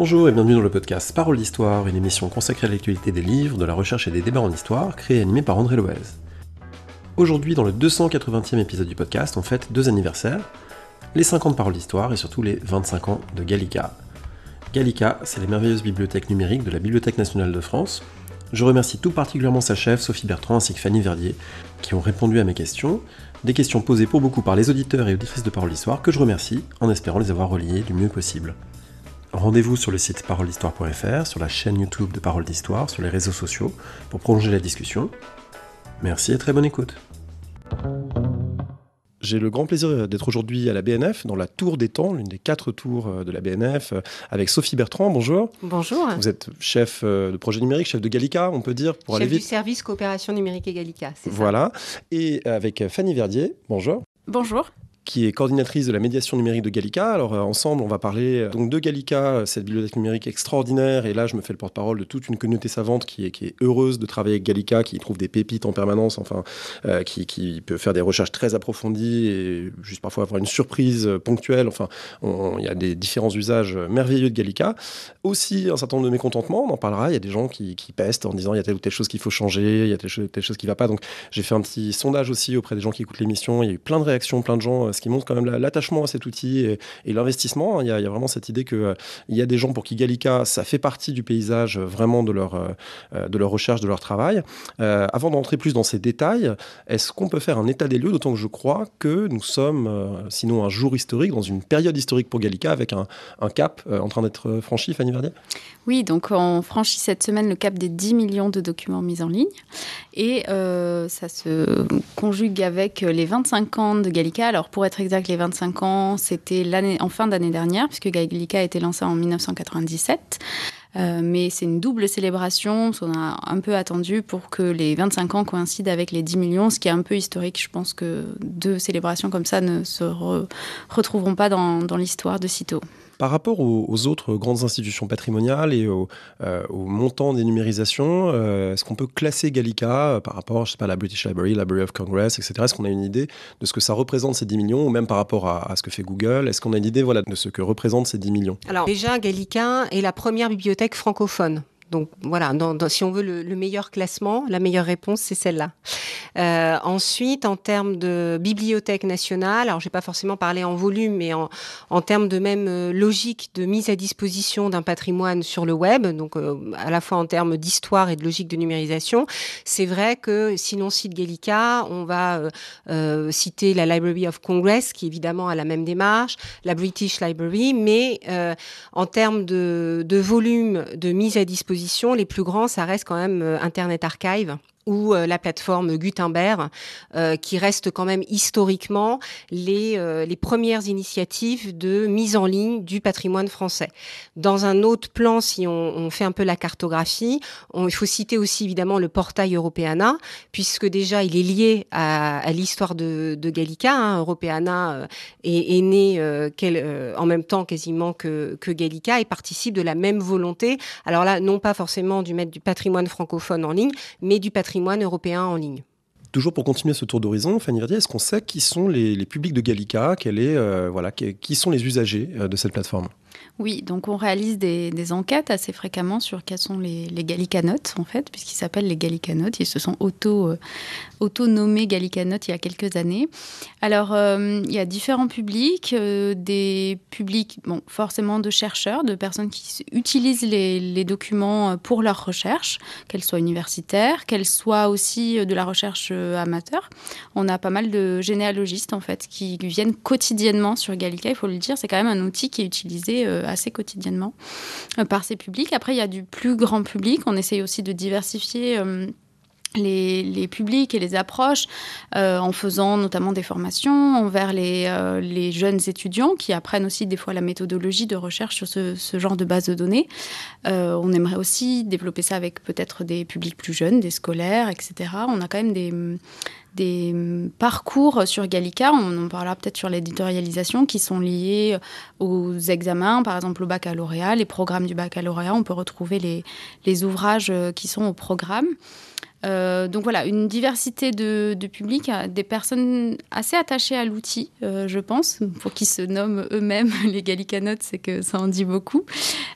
Bonjour et bienvenue dans le podcast Parole d'Histoire, une émission consacrée à l'actualité des livres, de la recherche et des débats en histoire, créée et animée par André Loez. Aujourd'hui, dans le 280e épisode du podcast, on fête deux anniversaires, les 50 Paroles d'Histoire et surtout les 25 ans de Gallica. Gallica, c'est les merveilleuses bibliothèques numériques de la Bibliothèque nationale de France. Je remercie tout particulièrement sa chef, Sophie Bertrand, ainsi que Fanny Verdier, qui ont répondu à mes questions, des questions posées pour beaucoup par les auditeurs et auditrices de Paroles d'Histoire, que je remercie en espérant les avoir reliées du mieux possible. Rendez-vous sur le site parolehistoire.fr, sur la chaîne YouTube de Parole d'Histoire, sur les réseaux sociaux pour prolonger la discussion. Merci et très bonne écoute. J'ai le grand plaisir d'être aujourd'hui à la BNF, dans la Tour des Temps, l'une des quatre tours euh, de la BNF, euh, avec Sophie Bertrand. Bonjour. Bonjour. Vous êtes chef euh, de projet numérique, chef de Gallica, on peut dire, pour aller Chef du service coopération numérique et Gallica, c'est Voilà. Et avec Fanny Verdier. Bonjour. Bonjour qui est coordinatrice de la médiation numérique de Gallica. Alors euh, ensemble, on va parler euh, donc de Gallica, euh, cette bibliothèque numérique extraordinaire. Et là, je me fais le porte-parole de toute une communauté savante qui est, est, heureuse de travailler avec Gallica, qui trouve des pépites en permanence, enfin, qui, peut faire des recherches très approfondies et juste parfois avoir une surprise ponctuelle. Enfin, il y a des différents usages merveilleux de Gallica. Aussi, un certain nombre de mécontentements, on en parlera. Il y a des gens qui, qui pestent en disant il y a telle ou telle chose qu'il faut changer, il y a telle, telle chose qui ne va pas. Donc j'ai fait un petit sondage aussi auprès des gens qui écoutent l'émission. Il y a eu plein de réactions, plein de gens ce qui montre quand même l'attachement à cet outil et, l'investissement. Il y, a, vraiment cette idée qu'il euh, il y a des gens pour qui Gallica, ça fait partie du paysage euh, vraiment de leur, euh, de leur recherche, de leur travail. avant d'entrer plus dans ces détails, est-ce qu'on peut faire un état des lieux, d'autant que je crois que nous sommes, sinon un jour historique, dans une période historique pour Gallica, avec un, un cap en train d'être franchi, Fanny Verdier Oui, donc on franchit cette semaine le cap des 10 millions de documents mis en ligne. Et ça se conjugue avec les 25 ans de Gallica. Alors pour pour être exact, les 25 ans, c'était en fin d'année dernière, puisque Gaelica a été lancé en 1997. Euh, mais c'est une double célébration, on a un peu attendu pour que les 25 ans coïncident avec les 10 millions, ce qui est un peu historique. Je pense que deux célébrations comme ça ne se retrouveront pas dans, dans l'histoire de sitôt. Par rapport aux, autres grandes institutions patrimoniales et au, montants euh, montant des numérisations, euh, est-ce qu'on peut classer Gallica euh, par rapport, je sais pas, à la British Library, Library of Congress, etc. Est-ce qu'on a une idée de ce que ça représente ces 10 millions ou même par rapport à, ce que fait Google Est-ce qu'on a une idée voilà, de ce que représentent ces 10 millions Alors déjà, Gallica est la première bibliothèque francophone donc voilà, si on veut le, meilleur classement, la meilleure réponse, c'est celle-là. Euh, ensuite, en termes de bibliothèque nationale, alors je n'ai pas forcément parlé en volume, mais en, termes de même euh, logique de mise à disposition d'un patrimoine sur le web, donc euh, à la fois en termes d'histoire et de logique de numérisation, c'est vrai que si l'on cite Gallica, on va citer la Library of Congress, qui évidemment a la même démarche, la British Library, mais en termes de volume de mise à disposition, les plus grands, ça reste quand même euh, Internet Archive ou euh, la plateforme Gutenberg, euh, qui reste quand même historiquement les, euh, les, premières initiatives de mise en ligne du patrimoine français. Dans un autre plan, si on, on fait un peu la cartographie, il faut citer aussi évidemment le portail Europeana, puisque déjà il est lié à, à l'histoire de, de, Gallica. Hein. Europeana est, est né en même temps quasiment que, que Gallica et participe de la même volonté, alors là, non pas forcément du mettre du patrimoine francophone en ligne, mais du patrimoine européen en ligne. Toujours pour continuer ce tour d'horizon, Fanny Verdier, est-ce qu'on sait qui sont les, publics de Gallica est, euh, qui sont les usagers euh, de cette plateforme oui, donc on réalise des, enquêtes assez fréquemment sur quels sont les, gallicanotes, en fait, puisqu'ils s'appellent les gallicanotes. Ils se sont auto, euh, nommés gallicanotes il y a quelques années. Alors, euh, il y a différents publics, euh, des publics, bon, forcément de chercheurs, de personnes qui utilisent les, documents pour leur recherche, qu'elles soient universitaires, qu'elles soient aussi de la recherche amateur. On a pas mal de généalogistes, en fait, qui viennent quotidiennement sur Gallica, il faut le dire. C'est quand même un outil qui est utilisé assez quotidiennement euh, par ces publics. Après, il y a du plus grand public. On essaye aussi de diversifier. Euh, les, publics et les approches euh, en faisant notamment des formations envers euh, les, jeunes étudiants qui apprennent aussi des fois la méthodologie de recherche sur ce, genre de base de données. Euh, on aimerait aussi développer ça avec peut-être des publics plus jeunes, des scolaires, etc. On a quand même des, des parcours sur Gallica, on en parlera peut-être sur l'éditorialisation, qui sont liés aux examens, par exemple au baccalauréat, les programmes du baccalauréat, on peut retrouver les, les ouvrages qui sont au programme. Euh, donc voilà, une diversité de, de publics, euh, des personnes assez attachées à l'outil, euh, je pense, pour qu'ils se nomment eux-mêmes les Gallicanotes, c'est que ça en dit beaucoup,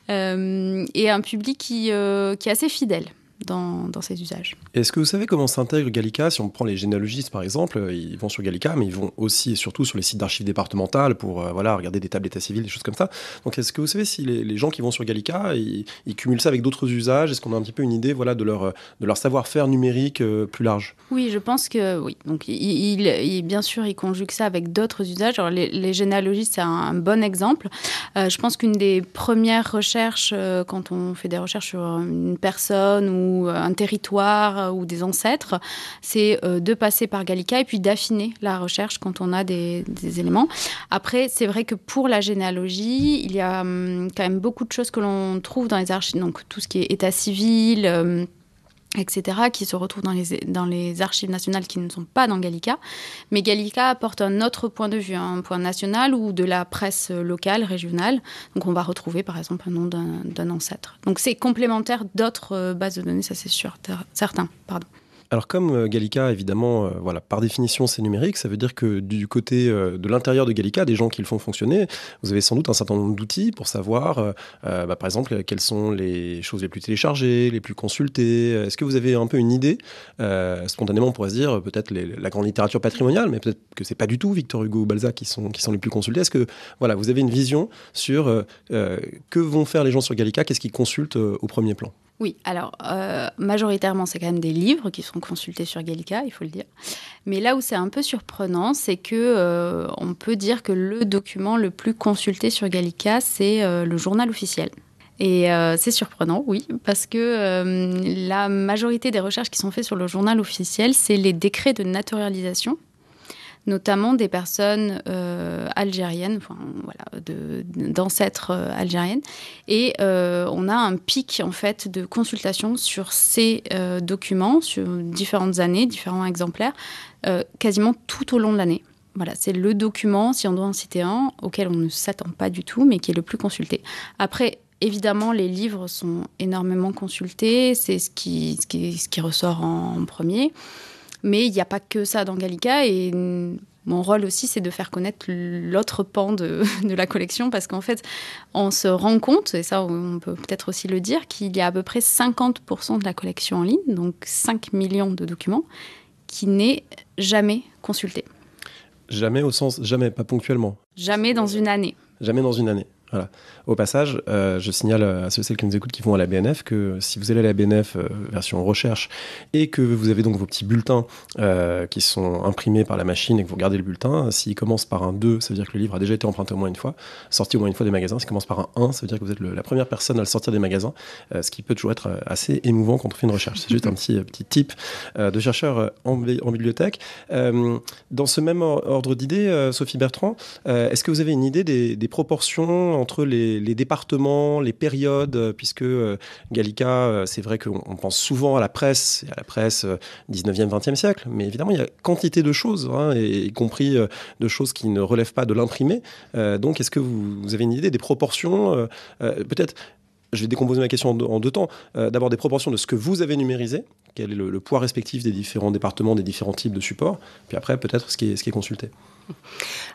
et un public qui est assez fidèle dans, ces usages. Est-ce que vous savez comment s'intègre Gallica Si on prend les généalogistes par exemple, euh, ils vont sur Gallica, mais ils vont aussi et surtout sur les sites d'archives départementales pour euh, voilà, regarder des tables d'état civil, des choses comme ça. Donc est-ce que vous savez si les, gens qui vont sur Gallica, ils, cumulent ça avec d'autres usages Est-ce qu'on a un petit peu une idée voilà, de leur, euh, de leur savoir-faire numérique plus large Oui, je pense que oui. Donc il, bien sûr, ils conjuguent ça avec d'autres usages. les, généalogistes, c'est un, bon exemple. je pense qu'une des premières recherches, quand on fait des recherches sur une personne ou euh, un territoire euh, ou des ancêtres, c'est euh, de passer par Gallica et puis d'affiner la recherche quand on a des, éléments. Après, c'est vrai que pour la généalogie, il y a hum, quand même beaucoup de choses que l'on trouve dans les archives, donc tout ce qui est état civil. Hum, etc., qui se retrouvent dans les, archives nationales qui ne sont pas dans Gallica. Mais Gallica apporte un autre point de vue, un point national ou de la presse locale, régionale. Donc on va retrouver par exemple un nom d'un ancêtre. Donc c'est complémentaire d'autres euh, bases de données, ça c'est sûr, certain. Pardon. Alors comme euh, Gallica, évidemment, euh, voilà, par définition c'est numérique, ça veut dire que du côté euh, de l'intérieur de Gallica, des gens qui le font fonctionner, vous avez sans doute un certain nombre d'outils pour savoir, bah, par exemple, quelles sont les choses les plus téléchargées, les plus consultées. Est-ce que vous avez un peu une idée Spontanément, on pourrait se dire peut-être la grande littérature patrimoniale, mais peut-être que c'est pas du tout Victor Hugo ou Balzac qui sont, les plus consultés. Est-ce que voilà, vous avez une vision sur que vont faire les gens sur Gallica, qu'est-ce qu'ils consultent au premier plan oui, alors euh, majoritairement, c'est quand même des livres qui sont consultés sur Gallica, il faut le dire. Mais là où c'est un peu surprenant, c'est que euh, on peut dire que le document le plus consulté sur Gallica, c'est euh, le journal officiel. Et c'est surprenant, oui, parce que la majorité des recherches qui sont faites sur le journal officiel, c'est les décrets de naturalisation notamment des personnes euh, algériennes, d'ancêtres euh, algériennes. Et euh, on a un pic en fait de consultation sur ces documents sur différentes années, différents exemplaires, quasiment tout au long de l'année. Voilà, c'est le document, si on doit en citer un, auquel on ne s'attend pas du tout, mais qui est le plus consulté. Après, évidemment, les livres sont énormément consultés, c'est ce qui, ressort en premier. Mais il n'y a pas que ça dans Gallica et mon rôle aussi, c'est de faire connaître l'autre pan de, la collection parce qu'en fait, on se rend compte, et ça, on peut peut-être aussi le dire, qu'il y a à peu près 50% de la collection en ligne, donc 5 millions de documents, qui n'est jamais consulté. Jamais au sens, jamais, pas ponctuellement. Jamais dans une année. Jamais dans une année. Au passage, euh, je signale à ceux et celles qui nous écoutent qui vont à la BNF que si vous allez à la BNF euh, version recherche et que vous avez donc vos petits bulletins euh, qui sont imprimés par la machine et que vous regardez le bulletin, s'il commence par un 2, ça veut dire que le livre a déjà été emprunté au moins une fois, sorti au moins une fois des magasins. S'il commence par un 1, ça veut dire que vous êtes la première personne à le sortir des magasins, ce qui peut toujours être assez émouvant quand on fait une recherche. C'est juste un petit, petit tip de chercheur en, en, bibliothèque. dans ce même ordre d'idée, Sophie Bertrand, est-ce que vous avez une idée des, des proportions entre les, départements, les périodes, euh, puisque euh, Gallica, euh, c'est vrai qu'on pense souvent à la presse, à la presse 19e, 20e siècle, mais évidemment, il y a quantité de choses, hein, y compris de choses qui ne relèvent pas de l'imprimé. donc, est-ce que vous, avez une idée des proportions Peut-être, je vais décomposer ma question en deux, temps. D'abord, des proportions de ce que vous avez numérisé quel est le, poids respectif des différents départements, des différents types de supports, puis après peut-être ce qui est, ce qui est consulté.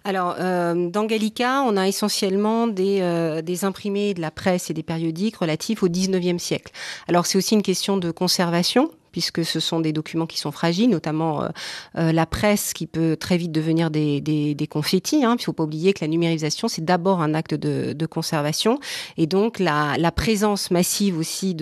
Alors, euh, dans Gallica, on a essentiellement des, euh, des, imprimés de la presse et des périodiques relatifs au 19e siècle. Alors, c'est aussi une question de conservation, puisque ce sont des documents qui sont fragiles, notamment euh, euh, la presse qui peut très vite devenir des, confettis. Hein. Il ne faut pas oublier que la numérisation, c'est d'abord un acte de, conservation. Et donc, la, présence massive aussi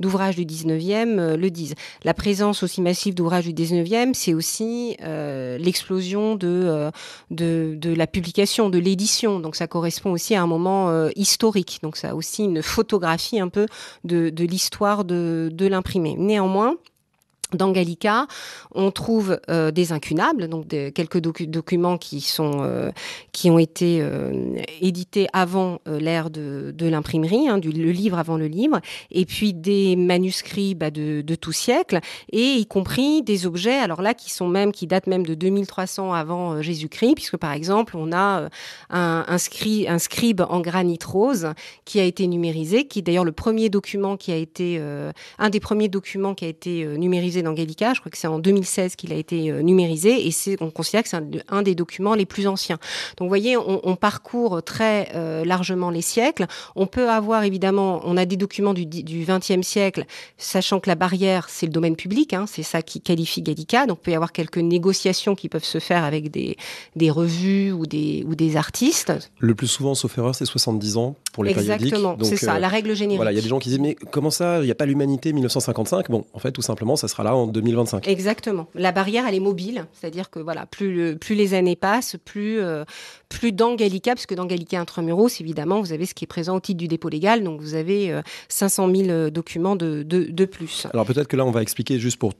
d'ouvrages du 19e euh, le disent. La présence aussi massive d'ouvrages du 19e, c'est aussi l'explosion de, de, la publication, de l'édition. Donc, ça correspond aussi à un moment historique. Donc, ça a aussi une photographie un peu de, l'histoire de, de l'imprimé. Néanmoins, dans Gallica, on trouve euh, des incunables, donc quelques documents qui, sont, euh, qui ont été euh, édités avant l'ère de, l'imprimerie, hein, le livre avant le livre, et puis des manuscrits bah, de, tout siècle, et y compris des objets, alors là, qui sont même, qui datent même de 2300 avant Jésus-Christ, puisque par exemple, on a un, un, scribe en granit rose qui a été numérisé, qui est d'ailleurs le premier document qui a été, un des premiers documents qui a été numérisé dans Gallica, Je crois que c'est en 2016 qu'il a été euh, numérisé et c'est, on considère que c'est un, des documents les plus anciens. Donc, vous voyez, on, parcourt très euh, largement les siècles. On peut avoir évidemment, on a des documents du, du XXe siècle, sachant que la barrière, c'est le domaine public, hein, c'est ça qui qualifie Gallica. Donc, il peut y avoir quelques négociations qui peuvent se faire avec des, des revues ou des, ou des artistes. Le plus souvent, sauf erreur, c'est 70 ans pour les Exactement, c'est ça, euh, la règle générique. Voilà, il y a des gens qui disent mais comment ça, il n'y a pas l'humanité 1955 Bon, en fait, tout simplement, ça sera là en 2025. Exactement. La barrière, elle est mobile, c'est-à-dire que voilà, plus les années passent, plus euh, plus dans Gallica, parce que dans Gallica Intramuros, évidemment, vous avez ce qui est présent au titre du dépôt légal, donc vous avez 500 euh, 000 euh, documents de, plus. Alors peut-être que là, on va expliquer juste pour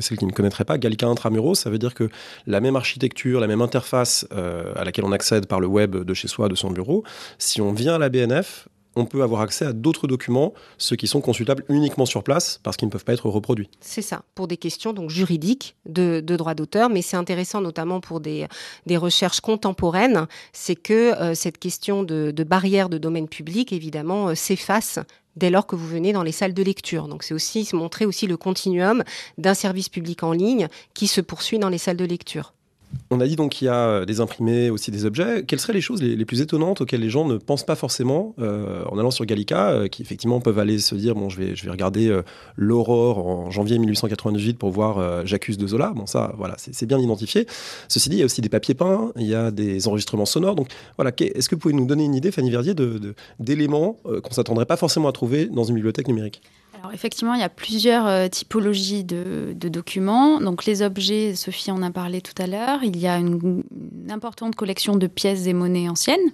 celles qui ne connaîtraient pas, Gallica Intramuros, ça veut dire que la même architecture, la même interface euh, à laquelle on accède par le web de chez soi, de son bureau, si on vient à la BNF, on peut avoir accès à d'autres documents, ceux qui sont consultables uniquement sur place parce qu'ils ne peuvent pas être reproduits. C'est ça, pour des questions donc juridiques de, droit d'auteur, mais c'est intéressant notamment pour des, recherches contemporaines, c'est que euh, cette question de, barrière de domaine public, évidemment, euh, s'efface dès lors que vous venez dans les salles de lecture. Donc c'est aussi montrer aussi le continuum d'un service public en ligne qui se poursuit dans les salles de lecture. On a dit donc qu'il y a euh, des imprimés, aussi des objets. Quelles seraient les choses les, plus étonnantes auxquelles les gens ne pensent pas forcément euh, en allant sur Gallica, euh, qui effectivement peuvent aller se dire bon, je vais, regarder l'aurore en janvier 1898 pour voir J'accuse de Zola. Bon, ça, voilà, c'est bien identifié. Ceci dit, il y a aussi des papiers peints, il y a des enregistrements sonores. Donc voilà, est-ce que vous pouvez nous donner une idée, Fanny Verdier, d'éléments qu'on ne s'attendrait pas forcément à trouver dans une bibliothèque numérique effectivement, il y a plusieurs euh, typologies de, documents. Donc les objets, Sophie en a parlé tout à l'heure. Il y a une, une importante collection de pièces et monnaies anciennes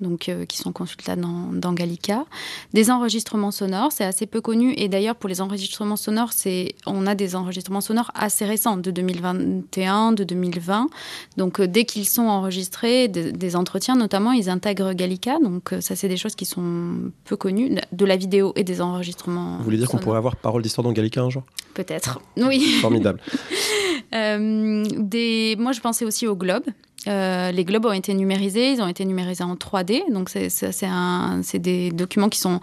donc, euh, qui sont consultés dans, Gallica. Des enregistrements sonores, c'est assez peu connu. Et d'ailleurs, pour les enregistrements sonores, c'est, on a des enregistrements sonores assez récents, de 2021, de 2020. Donc, euh, dès qu'ils sont enregistrés, des entretiens notamment, ils intègrent Gallica. Donc, euh, ça, c'est des choses qui sont peu connues, de la vidéo et des enregistrements. Vous voulez dire qu'on pourrait avoir parole d'histoire dans Gallica un jour Peut-être, oui. Formidable. Euh, des... Moi, je pensais aussi aux globes. Euh, les globes ont été numérisés, ils ont été numérisés en 3D, donc c'est des documents qui sont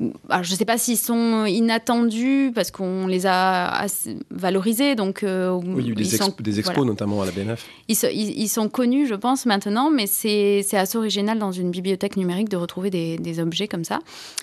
je ne sais pas s'ils sont inattendus parce qu'on les a valorisés. Donc, euh, oui, il y a eu des, expos notamment à la BNF. Ils, ils, sont connus, je pense, maintenant, mais c'est assez original dans une bibliothèque numérique de retrouver des, objets comme ça.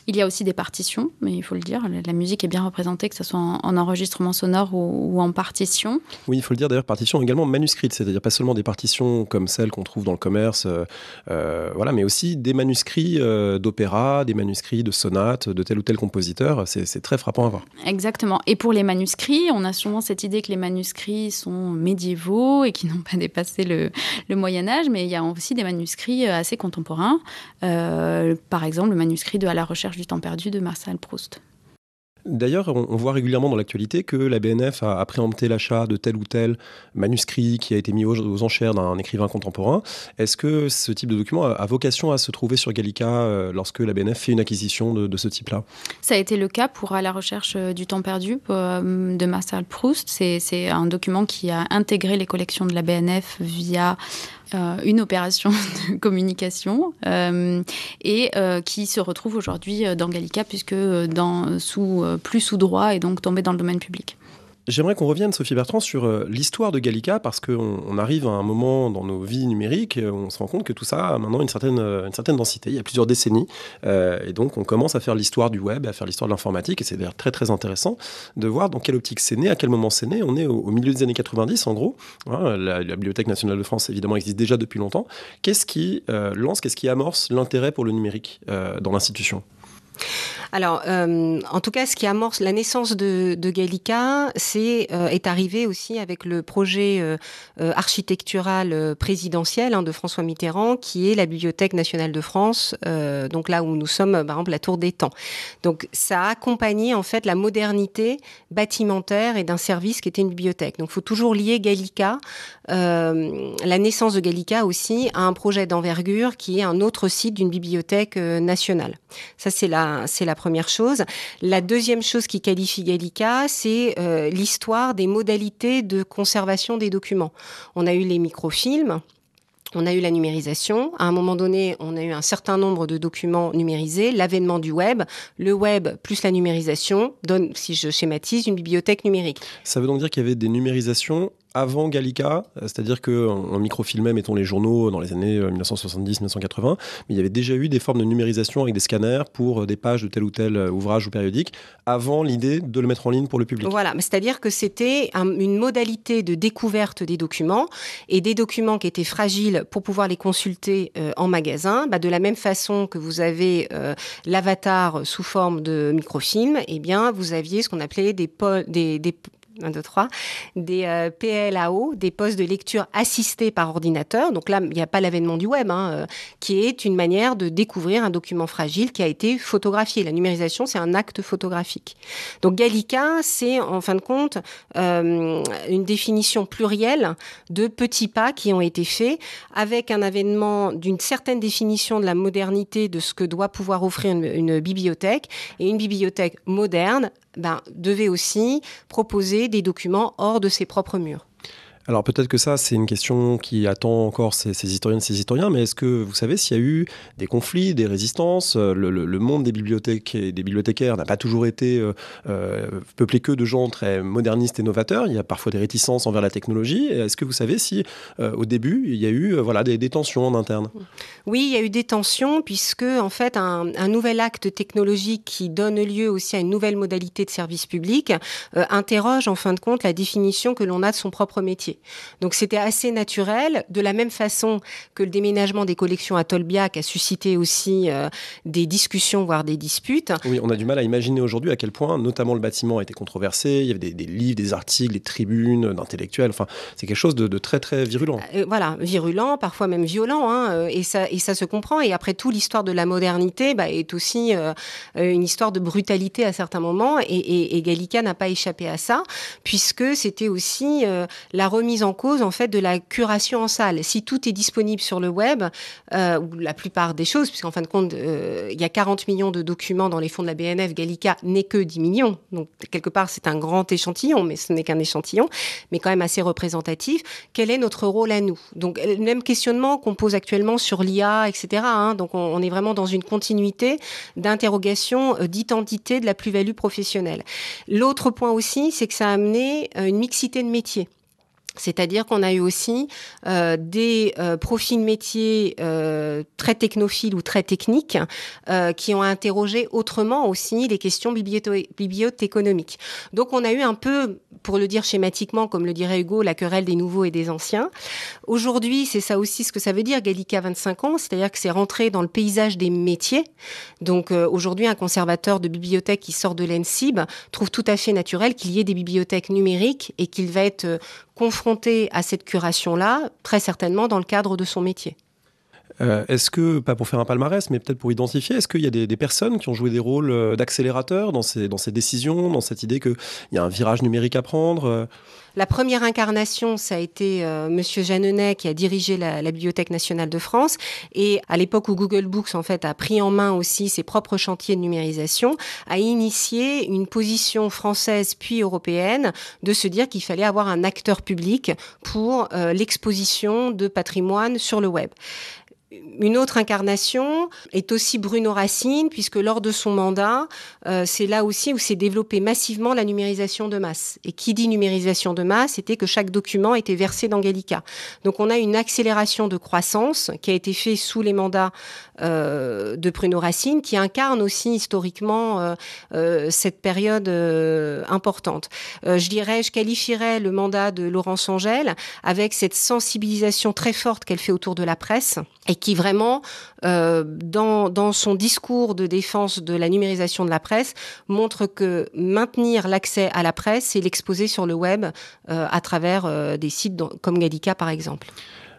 Il y a aussi des partitions, mais il faut le dire, la, musique est bien représentée, que ce soit en, enregistrement sonore ou, en partition. Oui, il faut le dire d'ailleurs, partitions également manuscrites, c'est-à-dire pas seulement des partitions comme celles qu'on trouve dans le commerce, euh, euh, voilà, mais aussi des manuscrits d'opéra, des manuscrits de sonates de tel ou tel compositeur. C'est très frappant à voir. Exactement. Et pour les manuscrits, on a souvent cette idée que les manuscrits sont médiévaux et qui n'ont pas dépassé le, Moyen Âge, mais il y a aussi des manuscrits euh, assez contemporains. Euh, par exemple, le manuscrit de À la recherche du temps perdu de Marcel Proust. D'ailleurs, on, voit régulièrement dans l'actualité que la BNF a, préempté l'achat de tel ou tel manuscrit qui a été mis aux, enchères d'un écrivain contemporain. Est-ce que ce type de document a, vocation à se trouver sur Gallica euh, lorsque la BNF fait une acquisition de, ce type-là Ça a été le cas pour la recherche euh, du temps perdu euh, de Marcel Proust. C'est un document qui a intégré les collections de la BNF via euh, une opération de communication euh, et euh, qui se retrouve aujourd'hui dans Gallica puisque dans, sous, plus sous droit et donc tombé dans le domaine public. J'aimerais qu'on revienne, Sophie Bertrand, sur euh, l'histoire de Gallica, parce qu'on arrive à un moment dans nos vies numériques, on se rend compte que tout ça a maintenant une certaine, euh, une certaine densité, il y a plusieurs décennies, euh, et donc on commence à faire l'histoire du web, à faire l'histoire de l'informatique, et c'est d'ailleurs très très intéressant de voir dans quelle optique c'est né, à quel moment c'est né. On est au, milieu des années 90, en gros. Hein, la, Bibliothèque nationale de France, évidemment, existe déjà depuis longtemps. Qu'est-ce qui lance, qu'est-ce qui amorce l'intérêt pour le numérique dans l'institution alors, euh, en tout cas, ce qui amorce la naissance de, Gallica, c'est euh, est arrivé aussi avec le projet euh, architectural présidentiel hein, de François Mitterrand, qui est la Bibliothèque nationale de France, donc là où nous sommes, par exemple, la Tour des Temps. Donc, ça a accompagné en fait la modernité bâtimentaire et d'un service qui était une bibliothèque. Donc, il faut toujours lier Gallica, la naissance de Gallica aussi, à un projet d'envergure qui est un autre site d'une bibliothèque nationale. Ça, c'est la, c'est la première chose. La deuxième chose qui qualifie Gallica, c'est euh, l'histoire des modalités de conservation des documents. On a eu les microfilms. On a eu la numérisation. À un moment donné, on a eu un certain nombre de documents numérisés. L'avènement du web, le web plus la numérisation donne, si je schématise, une bibliothèque numérique. Ça veut donc dire qu'il y avait des numérisations avant Gallica, euh, c'est-à-dire qu'on microfilmait, mettons, les journaux dans les années 1970-1980, euh, mais il y avait déjà eu des formes de numérisation avec des scanners pour euh, des pages de tel ou tel ouvrage ou périodique, avant l'idée de le mettre en ligne pour le public. Voilà, c'est-à-dire que c'était une modalité de découverte des documents, et des documents qui étaient fragiles pour pouvoir les consulter en magasin, bah, de la même façon que vous avez l'avatar sous forme de microfilm, et eh bien, vous aviez ce qu'on appelait des, des des euh, PLAO, des postes de lecture assistés par ordinateur. Donc là, il n'y a pas l'avènement du web, hein, euh, qui est une manière de découvrir un document fragile qui a été photographié. La numérisation, c'est un acte photographique. Donc Gallica, c'est en fin de compte euh, une définition plurielle de petits pas qui ont été faits avec un avènement d'une certaine définition de la modernité de ce que doit pouvoir offrir une bibliothèque et une bibliothèque moderne ben, devait aussi proposer des documents hors de ses propres murs. Alors peut-être que ça, c'est une question qui attend encore ces, historiens et ces historiens, mais est-ce que vous savez s'il y a eu des conflits, des résistances euh, le, monde des bibliothèques et des bibliothécaires n'a pas toujours été euh, euh, peuplé que de gens très modernistes et novateurs. Il y a parfois des réticences envers la technologie. Est-ce que vous savez si au début, il y a eu voilà, des, tensions en interne Oui, il y a eu des tensions puisque en fait, un, nouvel acte technologique qui donne lieu aussi à une nouvelle modalité de service public interroge en fin de compte la définition que l'on a de son propre métier. Donc c'était assez naturel, de la même façon que le déménagement des collections à Tolbiac a suscité aussi euh, des discussions, voire des disputes. Oui, on a du mal à imaginer aujourd'hui à quel point, notamment le bâtiment a été controversé, il y avait des, livres, des articles, des tribunes d'intellectuels, enfin c'est quelque chose de, très très virulent. Euh, euh, voilà, virulent, parfois même violent, hein, et, ça, et ça se comprend. Et après tout, l'histoire de la modernité bah, est aussi une histoire de brutalité à certains moments, et, et Gallica n'a pas échappé à ça, puisque c'était aussi la mise en cause en fait de la curation en salle. Si tout est disponible sur le web, euh, ou la plupart des choses, puisqu'en fin de compte, euh, il y a 40 millions de documents dans les fonds de la BNF, Gallica n'est que 10 millions. Donc quelque part, c'est un grand échantillon, mais ce n'est qu'un échantillon, mais quand même assez représentatif. Quel est notre rôle à nous Donc euh, le même questionnement qu'on pose actuellement sur l'IA, etc. Hein. donc on, on, est vraiment dans une continuité d'interrogation, d'identité de la plus-value professionnelle. L'autre point aussi, c'est que ça a amené une mixité de métiers. C'est-à-dire qu'on a eu aussi euh, des euh, profils métiers euh, très technophiles ou très techniques qui ont interrogé autrement aussi les questions bibliothéconomiques. Donc on a eu un peu, pour le dire schématiquement, comme le dirait Hugo, la querelle des nouveaux et des anciens. Aujourd'hui, c'est ça aussi ce que ça veut dire, Gallica 25 ans, c'est-à-dire que c'est rentré dans le paysage des métiers. Donc aujourd'hui, un conservateur de bibliothèque qui sort de l'ENSIB trouve tout à fait naturel qu'il y ait des bibliothèques numériques et qu'il va être confronté à cette curation-là, très certainement dans le cadre de son métier. Euh, est-ce que, pas pour faire un palmarès, mais peut-être pour identifier, est-ce qu'il y a des, personnes qui ont joué des rôles euh, d'accélérateur dans ces, dans ces décisions, dans cette idée qu'il y a un virage numérique à prendre euh, la première incarnation, ça a été euh, Monsieur qui a dirigé la, Bibliothèque nationale de France. Et à l'époque où Google Books en fait a pris en main aussi ses propres chantiers de numérisation, a initié une position française puis européenne de se dire qu'il fallait avoir un acteur public pour euh, l'exposition de patrimoine sur le web une autre incarnation est aussi Bruno Racine, puisque lors de son mandat, euh, c'est là aussi où s'est développée massivement la numérisation de masse. Et qui dit numérisation de masse, c'était que chaque document était versé dans Gallica. Donc on a une accélération de croissance qui a été faite sous les mandats euh, de Pruno Racine, qui incarne aussi historiquement euh, euh, cette période importante. je dirais, je qualifierais le mandat de Laurence Angèle avec cette sensibilisation très forte qu'elle fait autour de la presse et qui vraiment, dans, son discours de défense de la numérisation de la presse, montre que maintenir l'accès à la presse et l'exposer sur le web à travers des sites comme Gallica par exemple.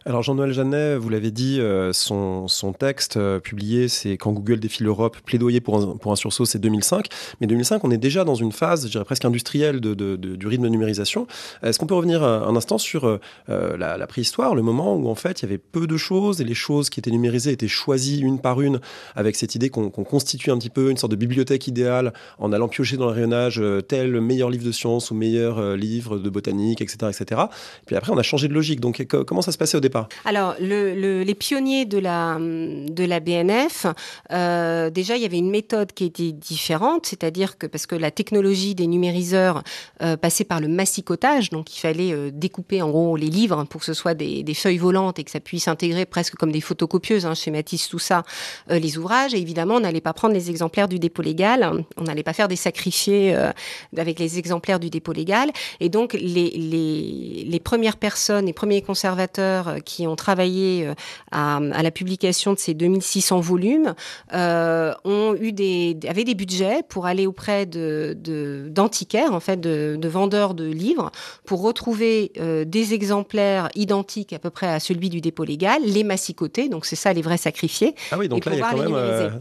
Alors Jean-Noël Jeannet, vous l'avez dit, euh, son, texte euh, publié, c'est Quand Google défile l'Europe, plaidoyer pour un, pour un sursaut, c'est 2005. Mais 2005, on est déjà dans une phase, je dirais presque industrielle, du rythme de numérisation. Est-ce qu'on peut revenir euh, un instant sur la, préhistoire, le moment où en fait il y avait peu de choses et les choses qui étaient numérisées étaient choisies une par une avec cette idée qu'on constitue un petit peu une sorte de bibliothèque idéale en allant piocher dans le rayonnage tel meilleur livre de science ou meilleur livre de botanique, etc., etc. Et puis après, on a changé de logique. Donc comment ça se passait au départ alors, les pionniers de la, de la BNF, euh, déjà, il y avait une méthode qui était différente, c'est-à-dire que parce que la technologie des numériseurs euh, passait par le massicotage, donc il fallait euh, découper en gros les livres pour que ce soit des, feuilles volantes et que ça puisse intégrer presque comme des photocopieuses, hein, schématise tout ça, les ouvrages. évidemment, on n'allait pas prendre les exemplaires du dépôt légal, on n'allait pas faire des sacrifiés avec les exemplaires du dépôt légal. Et donc, les, les premières personnes, les premiers conservateurs qui ont travaillé euh, à, la publication de ces 2600 volumes euh, ont eu des, avaient des budgets pour aller auprès d'antiquaires, de, d'antiquaires en fait, de, vendeurs de livres, pour retrouver euh, des exemplaires identiques à peu près à celui du dépôt légal, les massicoter, donc c'est ça les vrais sacrifiés. Ah oui, donc là,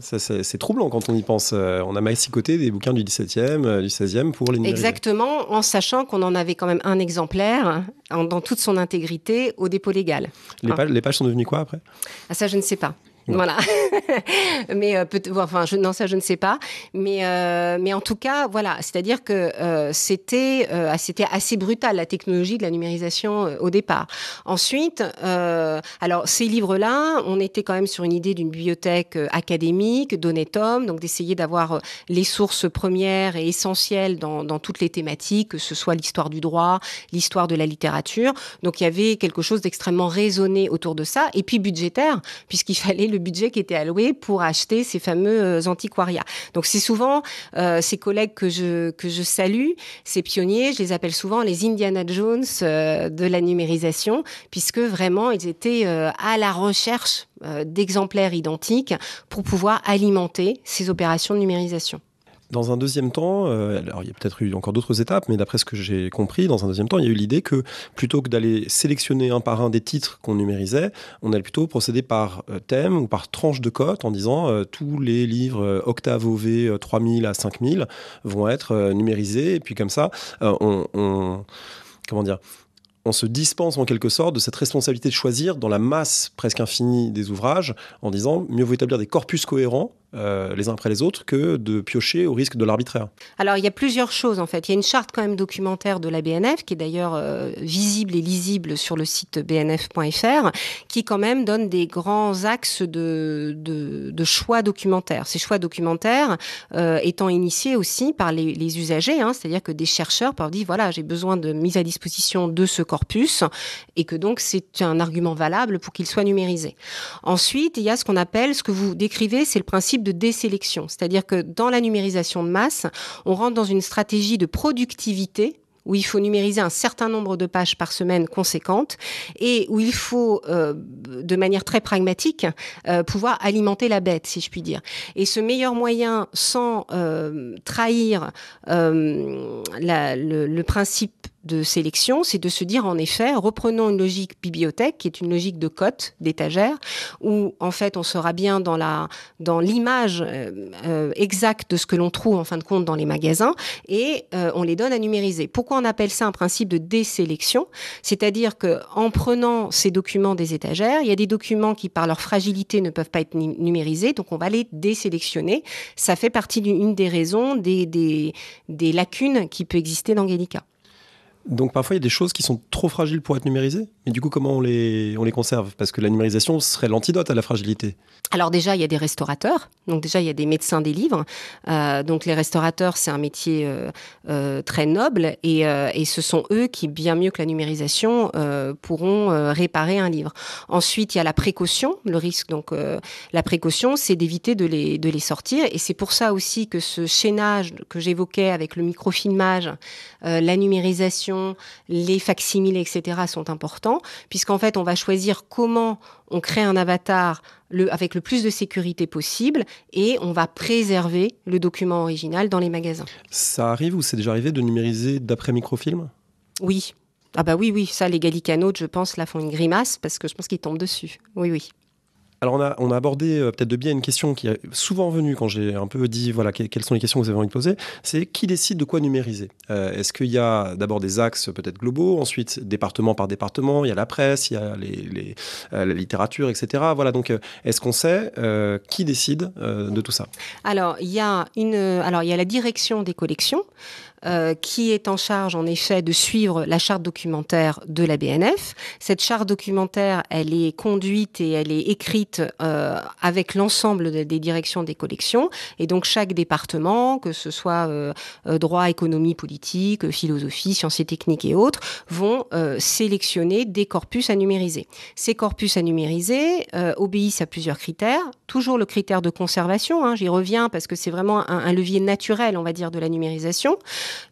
c'est troublant quand on y pense. on a massicoté des bouquins du 17e, du 16e pour les Exactement, en sachant qu'on en avait quand même un exemplaire dans toute son intégrité au dépôt légal. Les, hein. pages, les pages sont devenues quoi après ah, Ça, je ne sais pas. Voilà. mais euh, peut enfin, je, non, ça, je ne sais pas. Mais, euh, mais en tout cas, voilà. C'est-à-dire que euh, c'était c'était assez brutal, la technologie de la numérisation au départ. Ensuite, alors, ces livres-là, on était quand même sur une idée d'une bibliothèque académique, d'honnête homme, donc d'essayer d'avoir les sources premières et essentielles dans toutes les thématiques, que ce soit l'histoire du droit, l'histoire de la littérature. Donc, il y avait quelque chose d'extrêmement raisonné autour de ça. Et puis, budgétaire, puisqu'il fallait le budget qui était alloué pour acheter ces fameux euh, antiquariats. Donc c'est souvent euh, ces collègues que je que je salue, ces pionniers, je les appelle souvent les Indiana Jones euh, de la numérisation, puisque vraiment ils étaient euh, à la recherche d'exemplaires identiques pour pouvoir alimenter ces opérations de numérisation. Dans un deuxième temps, euh, alors il y a peut-être eu encore d'autres étapes, mais d'après ce que j'ai compris, dans un deuxième temps, il y a eu l'idée que plutôt que d'aller sélectionner un par un des titres qu'on numérisait, on allait plutôt procéder par euh, thème ou par tranche de cote en disant euh, tous les livres octave OV 3000 à 5000 vont être numérisés, et puis comme ça, on, Comment dire on se dispense en quelque sorte de cette responsabilité de choisir dans la masse presque infinie des ouvrages en disant mieux vaut établir des corpus cohérents euh, les uns après les autres que de piocher au risque de l'arbitraire Alors il y a plusieurs choses en fait. Il y a une charte quand même documentaire de la BNF qui est d'ailleurs euh, visible et lisible sur le site bnf.fr qui quand même donne des grands axes de, de, choix documentaires. Ces choix documentaires euh, étant initiés aussi par les, usagers, hein. c'est-à-dire que des chercheurs peuvent dire voilà j'ai besoin de mise à disposition de ce corpus et que donc c'est un argument valable pour qu'il soit numérisé. Ensuite il y a ce qu'on appelle, ce que vous décrivez, c'est le principe de désélection, c'est-à-dire que dans la numérisation de masse, on rentre dans une stratégie de productivité où il faut numériser un certain nombre de pages par semaine conséquentes et où il faut, euh, de manière très pragmatique, euh, pouvoir alimenter la bête, si je puis dire. Et ce meilleur moyen, sans euh, trahir le, principe de sélection, c'est de se dire en effet, reprenons une logique bibliothèque qui est une logique de cote, d'étagère, où en fait on sera bien dans la dans l'image euh, euh, exacte de ce que l'on trouve en fin de compte dans les magasins et euh, on les donne à numériser. Pourquoi on appelle ça un principe de désélection C'est-à-dire que en prenant ces documents des étagères, il y a des documents qui par leur fragilité ne peuvent pas être numérisés, donc on va les désélectionner. Ça fait partie d'une des raisons des, des, des lacunes qui peut exister dans Gallica. Donc parfois, il y a des choses qui sont trop fragiles pour être numérisées. Mais du coup, comment on les, on les conserve Parce que la numérisation serait l'antidote à la fragilité. Alors déjà, il y a des restaurateurs. Donc déjà, il y a des médecins des livres. Euh, donc les restaurateurs, c'est un métier euh, euh, très noble. Et, et, ce sont eux qui, bien mieux que la numérisation, pourront réparer un livre. Ensuite, il y a la précaution. Le risque, donc la précaution, c'est d'éviter de les, de les sortir. Et c'est pour ça aussi que ce chaînage que j'évoquais avec le microfilmage, la numérisation, les facsimiles, etc., sont importants puisqu'en fait, on va choisir comment on crée un avatar avec le plus de sécurité possible et on va préserver le document original dans les magasins. Ça arrive ou c'est déjà arrivé de numériser d'après microfilm Oui. Ah bah oui, oui, ça, les Gallicanotes, je pense, là, font une grimace parce que je pense qu'ils tombent dessus. Oui, oui. Alors on a, abordé euh, peut-être de bien une question qui est souvent venue quand j'ai un peu dit voilà quelles sont les questions que vous avez envie de poser, c'est qui décide de quoi numériser euh, Est-ce qu'il y a d'abord des axes peut-être globaux, ensuite département par département, il y a la presse, il y a les, euh, la littérature, etc. Voilà donc est-ce qu'on sait qui décide de tout ça Alors il y a une alors il y a la direction des collections euh, qui est en charge, en effet, de suivre la charte documentaire de la BNF. Cette charte documentaire, elle est conduite et elle est écrite euh, avec l'ensemble des directions des collections. Et donc, chaque département, que ce soit euh, euh droit, économie, politique, philosophie, sciences et techniques et autres, vont euh, sélectionner des corpus à numériser. Ces corpus à numériser obéissent à plusieurs critères. Toujours le critère de conservation, hein, j'y reviens parce que c'est vraiment un levier naturel, on va dire, de la numérisation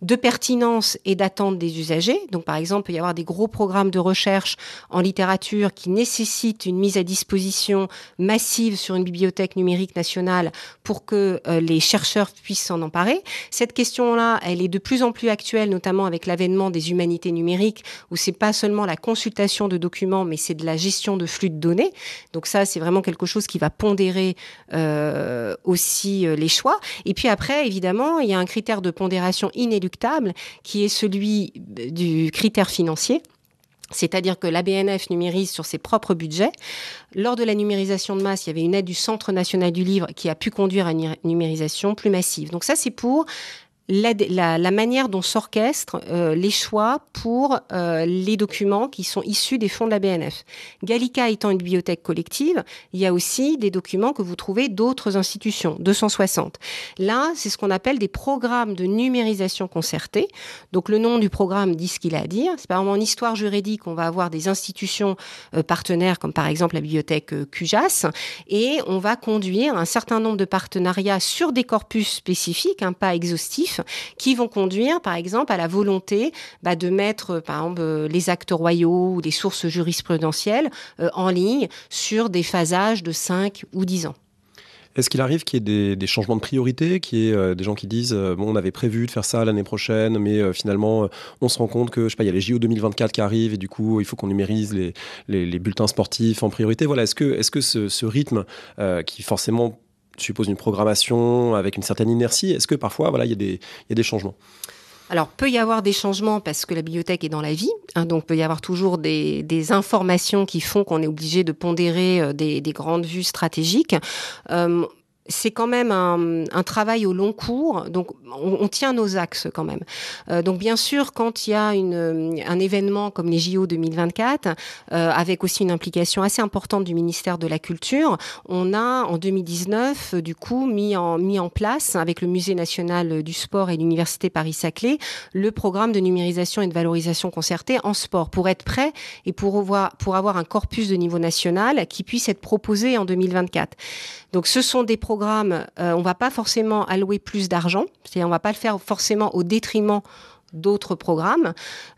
de pertinence et d'attente des usagers. Donc, par exemple, il peut y avoir des gros programmes de recherche en littérature qui nécessitent une mise à disposition massive sur une bibliothèque numérique nationale pour que euh, les chercheurs puissent s'en emparer. Cette question-là, elle est de plus en plus actuelle, notamment avec l'avènement des humanités numériques, où c'est pas seulement la consultation de documents, mais c'est de la gestion de flux de données. Donc ça, c'est vraiment quelque chose qui va pondérer euh, aussi euh, les choix. Et puis après, évidemment, il y a un critère de pondération in inéluctable, qui est celui du critère financier. C'est-à-dire que la BNF numérise sur ses propres budgets. Lors de la numérisation de masse, il y avait une aide du Centre national du livre qui a pu conduire à une numérisation plus massive. Donc ça, c'est pour la, la, la manière dont s'orchestrent euh, les choix pour euh, les documents qui sont issus des fonds de la BNF. Gallica étant une bibliothèque collective, il y a aussi des documents que vous trouvez d'autres institutions, 260. Là, c'est ce qu'on appelle des programmes de numérisation concertée. Donc le nom du programme dit ce qu'il a à dire. C'est pas vraiment en histoire juridique, on va avoir des institutions euh, partenaires comme par exemple la bibliothèque QJAS et on va conduire un certain nombre de partenariats sur des corpus spécifiques, hein, pas exhaustifs qui vont conduire, par exemple, à la volonté bah, de mettre, par exemple, euh, les actes royaux ou les sources jurisprudentielles euh, en ligne sur des phasages de 5 ou 10 ans. Est-ce qu'il arrive qu'il y ait des, changements de priorité, qu'il y ait euh, des gens qui disent bon, on avait prévu de faire ça l'année prochaine, mais finalement on se rend compte que je sais pas, il y a les JO 2024 qui arrivent et du coup il faut qu'on numérise les, bulletins sportifs en priorité. Voilà, est-ce que, est -ce, que ce rythme qui forcément suppose une programmation avec une certaine inertie. Est-ce que parfois, voilà, il y, a des changements alors, peut y avoir des changements parce que la bibliothèque est dans la vie, hein, donc peut y avoir toujours des, informations qui font qu'on est obligé de pondérer euh, des, grandes vues stratégiques. Euh, c'est quand même un, travail au long cours, donc on, tient nos axes quand même. Euh, donc bien sûr, quand il y a une, un événement comme les JO 2024, euh, avec aussi une implication assez importante du ministère de la Culture, on a en 2019 euh, du coup mis en, mis en place avec le Musée national du sport et l'Université Paris-Saclay le programme de numérisation et de valorisation concertée en sport pour être prêt et pour avoir, pour avoir un corpus de niveau national qui puisse être proposé en 2024. Donc ce sont des on ne euh, on va pas forcément allouer plus d'argent, c'est-à-dire on va pas le faire forcément au détriment d'autres programmes,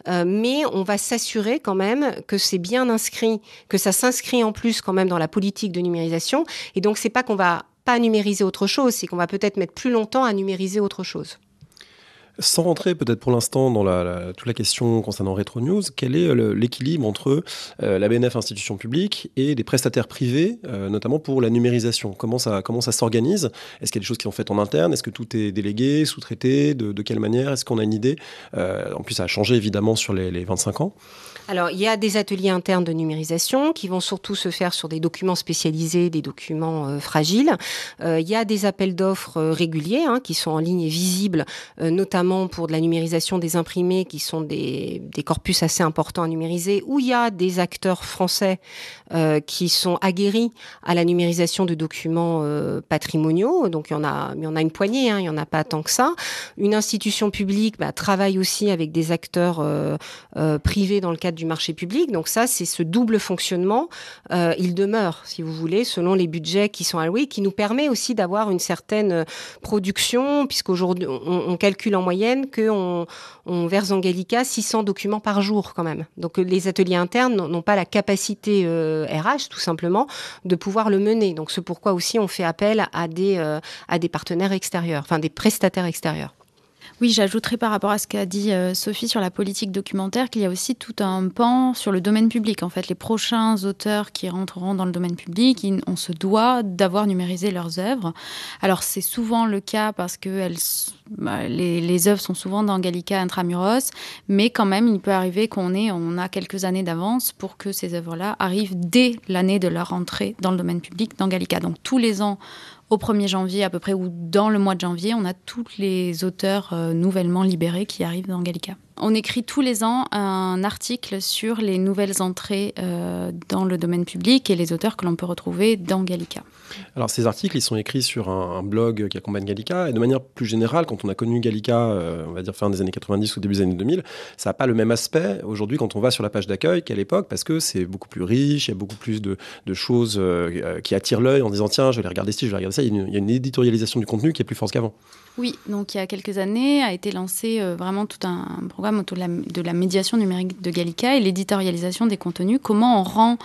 euh, mais on va s'assurer quand même que c'est bien inscrit, que ça s'inscrit en plus quand même dans la politique de numérisation. Et donc ce n'est pas qu'on va pas numériser autre chose, c'est qu'on va peut-être mettre plus longtemps à numériser autre chose. Sans rentrer peut-être pour l'instant dans la, toute la question concernant Retro News, quel est euh, l'équilibre entre euh, la BNF institution publique et des prestataires privés, euh, notamment pour la numérisation Comment ça, comment ça s'organise Est-ce qu'il y a des choses qui sont faites en interne Est-ce que tout est délégué, sous-traité de, quelle manière Est-ce qu'on a une idée En plus, ça a changé évidemment sur les, les 25 ans. Alors, il y a des ateliers internes de numérisation qui vont surtout se faire sur des documents spécialisés, des documents euh, fragiles. Euh, il y a des appels d'offres euh, réguliers hein, qui sont en ligne et visibles, notamment pour de la numérisation des imprimés qui sont des, des, corpus assez importants à numériser, où il y a des acteurs français qui sont aguerris à la numérisation de documents patrimoniaux. Donc, il y en a, il y en a une poignée, hein, il n'y en a pas tant que ça. Une institution publique bah, travaille aussi avec des acteurs privés dans le cadre du marché public. Donc ça, c'est ce double fonctionnement. Euh, il demeure, si vous voulez, selon les budgets qui sont alloués, qui nous permet aussi d'avoir une certaine euh, production, puisqu'aujourd'hui, on, on calcule en moyenne qu'on on verse en Gallica 600 documents par jour quand même. Donc euh, les ateliers internes n'ont pas la capacité RH, tout simplement, de pouvoir le mener. Donc c'est pourquoi aussi on fait appel à des, à des partenaires extérieurs, enfin des prestataires extérieurs. Oui, j'ajouterai par rapport à ce qu'a dit euh, Sophie sur la politique documentaire qu'il y a aussi tout un pan sur le domaine public. En fait, les prochains auteurs qui rentreront dans le domaine public, on se doit d'avoir numérisé leurs œuvres. Alors, c'est souvent le cas parce que bah, les, œuvres sont souvent dans Gallica Intramuros, mais quand même, il peut arriver qu'on ait, a quelques années d'avance pour que ces œuvres-là arrivent dès l'année de leur entrée dans le domaine public dans Gallica. Donc, tous les ans, au 1er janvier à peu près, ou dans le mois de janvier, on a tous les auteurs euh, nouvellement libérés qui arrivent dans Gallica. On écrit tous les ans un article sur les nouvelles entrées euh, dans le domaine public et les auteurs que l'on peut retrouver dans Gallica. Alors ces articles, ils sont écrits sur un, blog qui accompagne Gallica, et de manière plus générale, quand on a connu Gallica, euh, on va dire fin des années 90 ou début des années 2000, ça n'a pas le même aspect aujourd'hui quand on va sur la page d'accueil qu'à l'époque, parce que c'est beaucoup plus riche, il y a beaucoup plus de, choses euh, euh, qui attirent l'œil en disant tiens, je vais regarder ci, je vais regarder ça, il y a une éditorialisation du contenu qui est plus forte qu'avant. Oui, donc il y a quelques années a été lancé euh, vraiment tout un programme autour de la, médiation numérique de Gallica et l'éditorialisation des contenus. Comment on rend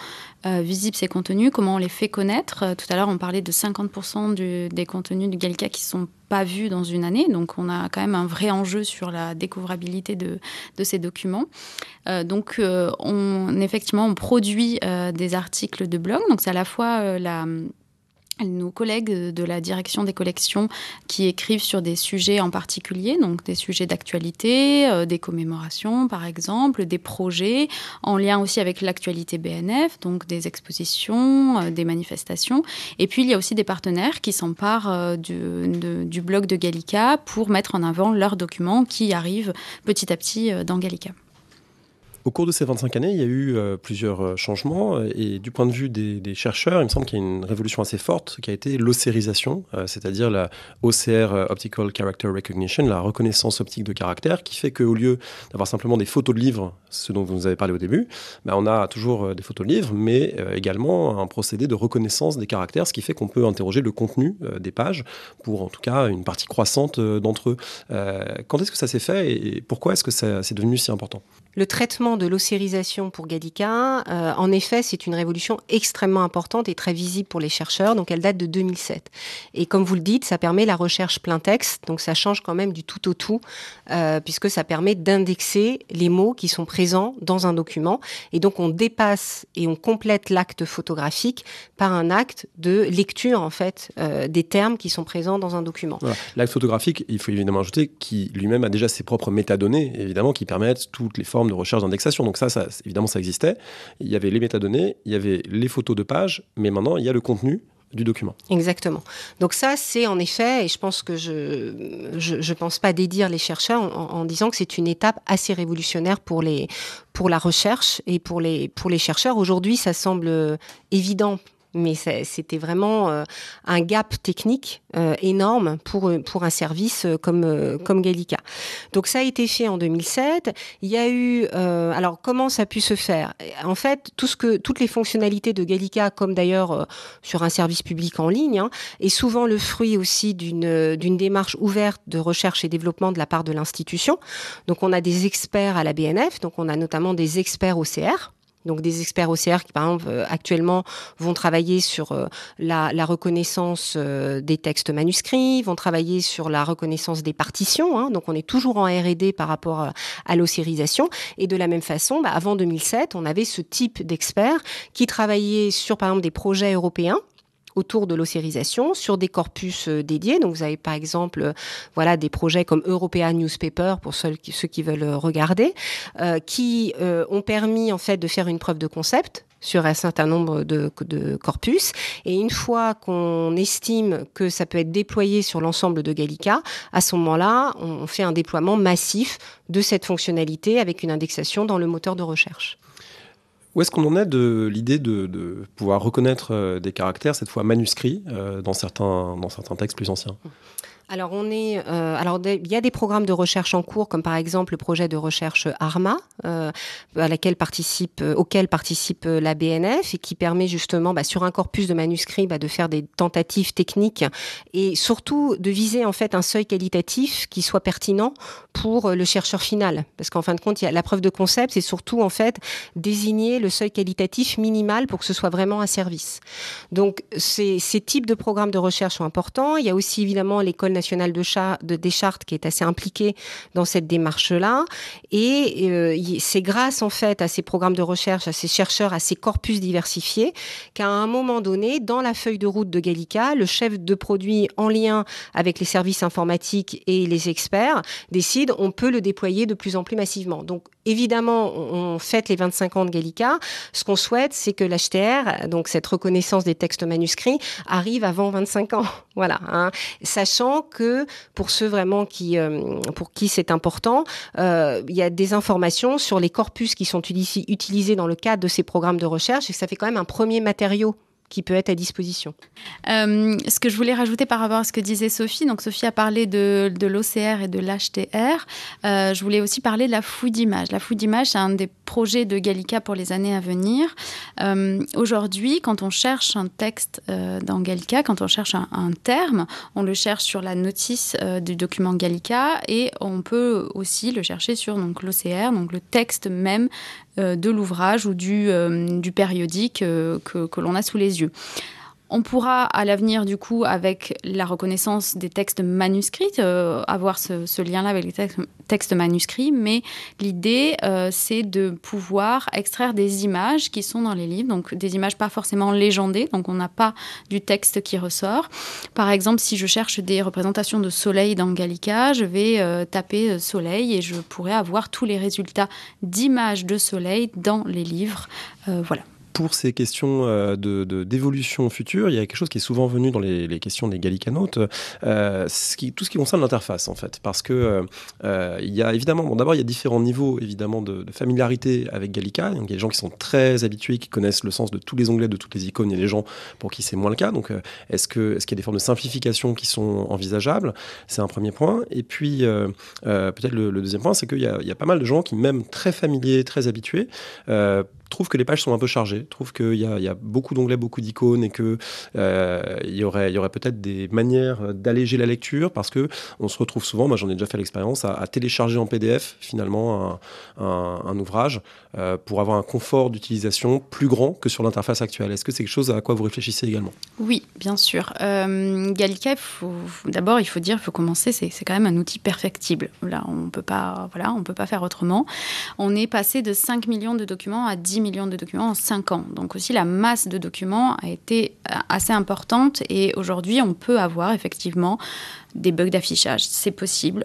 euh, visibles ces contenus, comment on les fait connaître. Euh, tout à l'heure, on parlait de 50% des contenus de Gallica qui sont pas vus dans une année, donc on a quand même un vrai enjeu sur la découvrabilité de, de ces documents. donc, on, effectivement, on produit des articles de blog, donc c'est à la fois la nos collègues euh, de la direction des collections qui écrivent sur des sujets en particulier, donc des sujets d'actualité, euh, des commémorations par exemple, des projets en lien aussi avec l'actualité BNF, donc des expositions, euh, des manifestations. Et puis il y a aussi des partenaires qui s'emparent du, du blog de Gallica pour mettre en avant leurs documents qui arrivent petit à petit dans Gallica. Au cours de ces 25 années, il y a eu euh, plusieurs euh, changements. Euh, et du point de vue des, chercheurs, il me semble qu'il y a une révolution assez forte qui a été l'océrisation, c'est-à-dire la OCR, Optical Character Recognition, la reconnaissance optique de caractère, qui fait qu'au lieu d'avoir simplement des photos de livres, ce dont vous nous avez parlé au début, bah, on a toujours des photos de livres, mais également un procédé de reconnaissance des caractères, ce qui fait qu'on peut interroger le contenu des pages pour en tout cas une partie croissante d'entre eux. quand est-ce que ça s'est fait et pourquoi est-ce que c'est devenu si important le traitement de l'ossérisation pour Gallica, euh, en effet, c'est une révolution extrêmement importante et très visible pour les chercheurs. Donc, elle date de 2007. Et comme vous le dites, ça permet la recherche plein texte. Donc, ça change quand même du tout au tout, euh, puisque ça permet d'indexer les mots qui sont présents dans un document. Et donc, on dépasse et on complète l'acte photographique par un acte de lecture, en fait, euh, des termes qui sont présents dans un document. L'acte photographique, il faut évidemment ajouter, qui lui-même a déjà ses propres métadonnées, évidemment, qui permettent toutes les formes de recherche d'indexation. Donc ça, ça, évidemment, ça existait. Il y avait les métadonnées, il y avait les photos de pages, mais maintenant, il y a le contenu du document. Exactement. Donc ça, c'est en effet, et je pense que je ne pense pas dédire les chercheurs en, disant que c'est une étape assez révolutionnaire pour, les, pour la recherche et pour les, pour les chercheurs. Aujourd'hui, ça semble euh, évident mais c'était vraiment euh, un gap technique euh, énorme pour, pour un service euh, comme, comme Gallica. Donc ça a été fait en 2007. Il y a eu... alors comment ça a pu se faire En fait, tout ce que, toutes les fonctionnalités de Gallica, comme d'ailleurs sur un service public en ligne, hein, est souvent le fruit aussi d'une démarche ouverte de recherche et développement de la part de l'institution. Donc on a des experts à la BNF, donc on a notamment des experts au CR donc des experts OCR qui, par exemple, euh, actuellement vont travailler sur euh, la, reconnaissance euh, des textes manuscrits, vont travailler sur la reconnaissance des partitions. Hein. donc on est toujours en R&D par rapport à l'OCRisation. Et de la même façon, bah, avant 2007, on avait ce type d'experts qui travaillaient sur, par exemple, des projets européens autour de l'océrisation sur des corpus euh, dédiés. Donc vous avez par exemple euh, voilà des projets comme European Newspaper pour ceux qui, veulent euh, regarder, qui ont permis en fait de faire une preuve de concept sur un certain nombre de, de, corpus. Et une fois qu'on estime que ça peut être déployé sur l'ensemble de Gallica, à ce moment-là, on fait un déploiement massif de cette fonctionnalité avec une indexation dans le moteur de recherche. Où est-ce qu'on en est de l'idée de, pouvoir reconnaître euh, des caractères, cette fois manuscrits, euh, dans, certains, dans certains textes plus anciens alors, on est, euh, alors il y a des programmes de recherche en cours, comme par exemple le projet de recherche ARMA, euh, à laquelle participe, euh, auquel participe euh, la BNF et qui permet justement, bah, sur un corpus de manuscrits, bah, de faire des tentatives techniques et surtout de viser en fait un seuil qualitatif qui soit pertinent pour le chercheur final, parce qu'en fin de compte, il y a la preuve de concept, c'est surtout en fait désigner le seuil qualitatif minimal pour que ce soit vraiment un service. Donc, ces, ces types de programmes de recherche sont importants. Il y a aussi évidemment l'école nationale de Deschartes, qui est assez impliqué dans cette démarche-là. Et euh, c'est grâce en fait à ces programmes de recherche, à ces chercheurs, à ces corpus diversifiés, qu'à un moment donné, dans la feuille de route de Gallica, le chef de produit en lien avec les services informatiques et les experts décide on peut le déployer de plus en plus massivement. Donc évidemment, on fête les 25 ans de Gallica. Ce qu'on souhaite, c'est que l'HTR, donc cette reconnaissance des textes manuscrits, arrive avant 25 ans. Voilà. Hein. Sachant que pour ceux vraiment qui, euh, pour qui c'est important, euh, il y a des informations sur les corpus qui sont utilisés dans le cadre de ces programmes de recherche et que ça fait quand même un premier matériau qui peut être à disposition. Euh, ce que je voulais rajouter par rapport à ce que disait Sophie, donc Sophie a parlé de, de l'OCR et de l'HTR, je voulais aussi parler de la fouille d'image. La fouille d'image, c'est un des projet de Gallica pour les années à venir. Euh, aujourd'hui, quand on cherche un texte euh, dans Gallica, quand on cherche un, terme, on le cherche sur la notice euh, du document Gallica et on peut aussi le chercher sur l'OCR, donc le texte même de l'ouvrage ou du, périodique que l'on a sous les yeux. On pourra à l'avenir, du coup, avec la reconnaissance des textes manuscrits, euh, avoir ce, lien-là avec les textes, manuscrits, mais l'idée, euh, c'est de pouvoir extraire des images qui sont dans les livres, donc des images pas forcément légendées, donc on n'a pas du texte qui ressort. Par exemple, si je cherche des représentations de soleil dans Gallica, je vais euh, taper soleil et je pourrais avoir tous les résultats d'images de soleil dans les livres. voilà pour ces questions euh, de d'évolution future, il y a quelque chose qui est souvent venu dans les, questions des gallicanautes, euh, tout ce qui concerne l'interface en fait, parce que euh, euh, il y a évidemment, bon d'abord il y a différents niveaux évidemment de, familiarité avec Gallica, donc il y a des gens qui sont très habitués, qui connaissent le sens de tous les onglets, de toutes les icônes, il y a des gens pour qui c'est moins le cas, donc est-ce que est-ce qu'il y a des formes de simplification qui sont envisageables C'est un premier point, et puis peut-être le, deuxième point, c'est qu'il y, y, a pas mal de gens qui même très familiers, très habitués trouve que les pages sont un peu chargées, trouve qu'il y, y, a beaucoup d'onglets, beaucoup d'icônes et qu'il euh, y aurait, y aurait peut-être des manières d'alléger la lecture parce que on se retrouve souvent, moi j'en ai déjà fait l'expérience, à, télécharger en PDF finalement un, un, un ouvrage euh, pour avoir un confort d'utilisation plus grand que sur l'interface actuelle. Est-ce que c'est quelque chose à quoi vous réfléchissez également Oui, bien sûr. Euh, d'abord, il faut dire, il faut commencer, c'est quand même un outil perfectible. Là, on ne peut pas voilà, on peut pas faire autrement. On est passé de 5 millions de documents à 10 millions de documents en 5 ans. Donc aussi, la masse de documents a été euh, assez importante et aujourd'hui, on peut avoir effectivement des bugs d'affichage. C'est possible.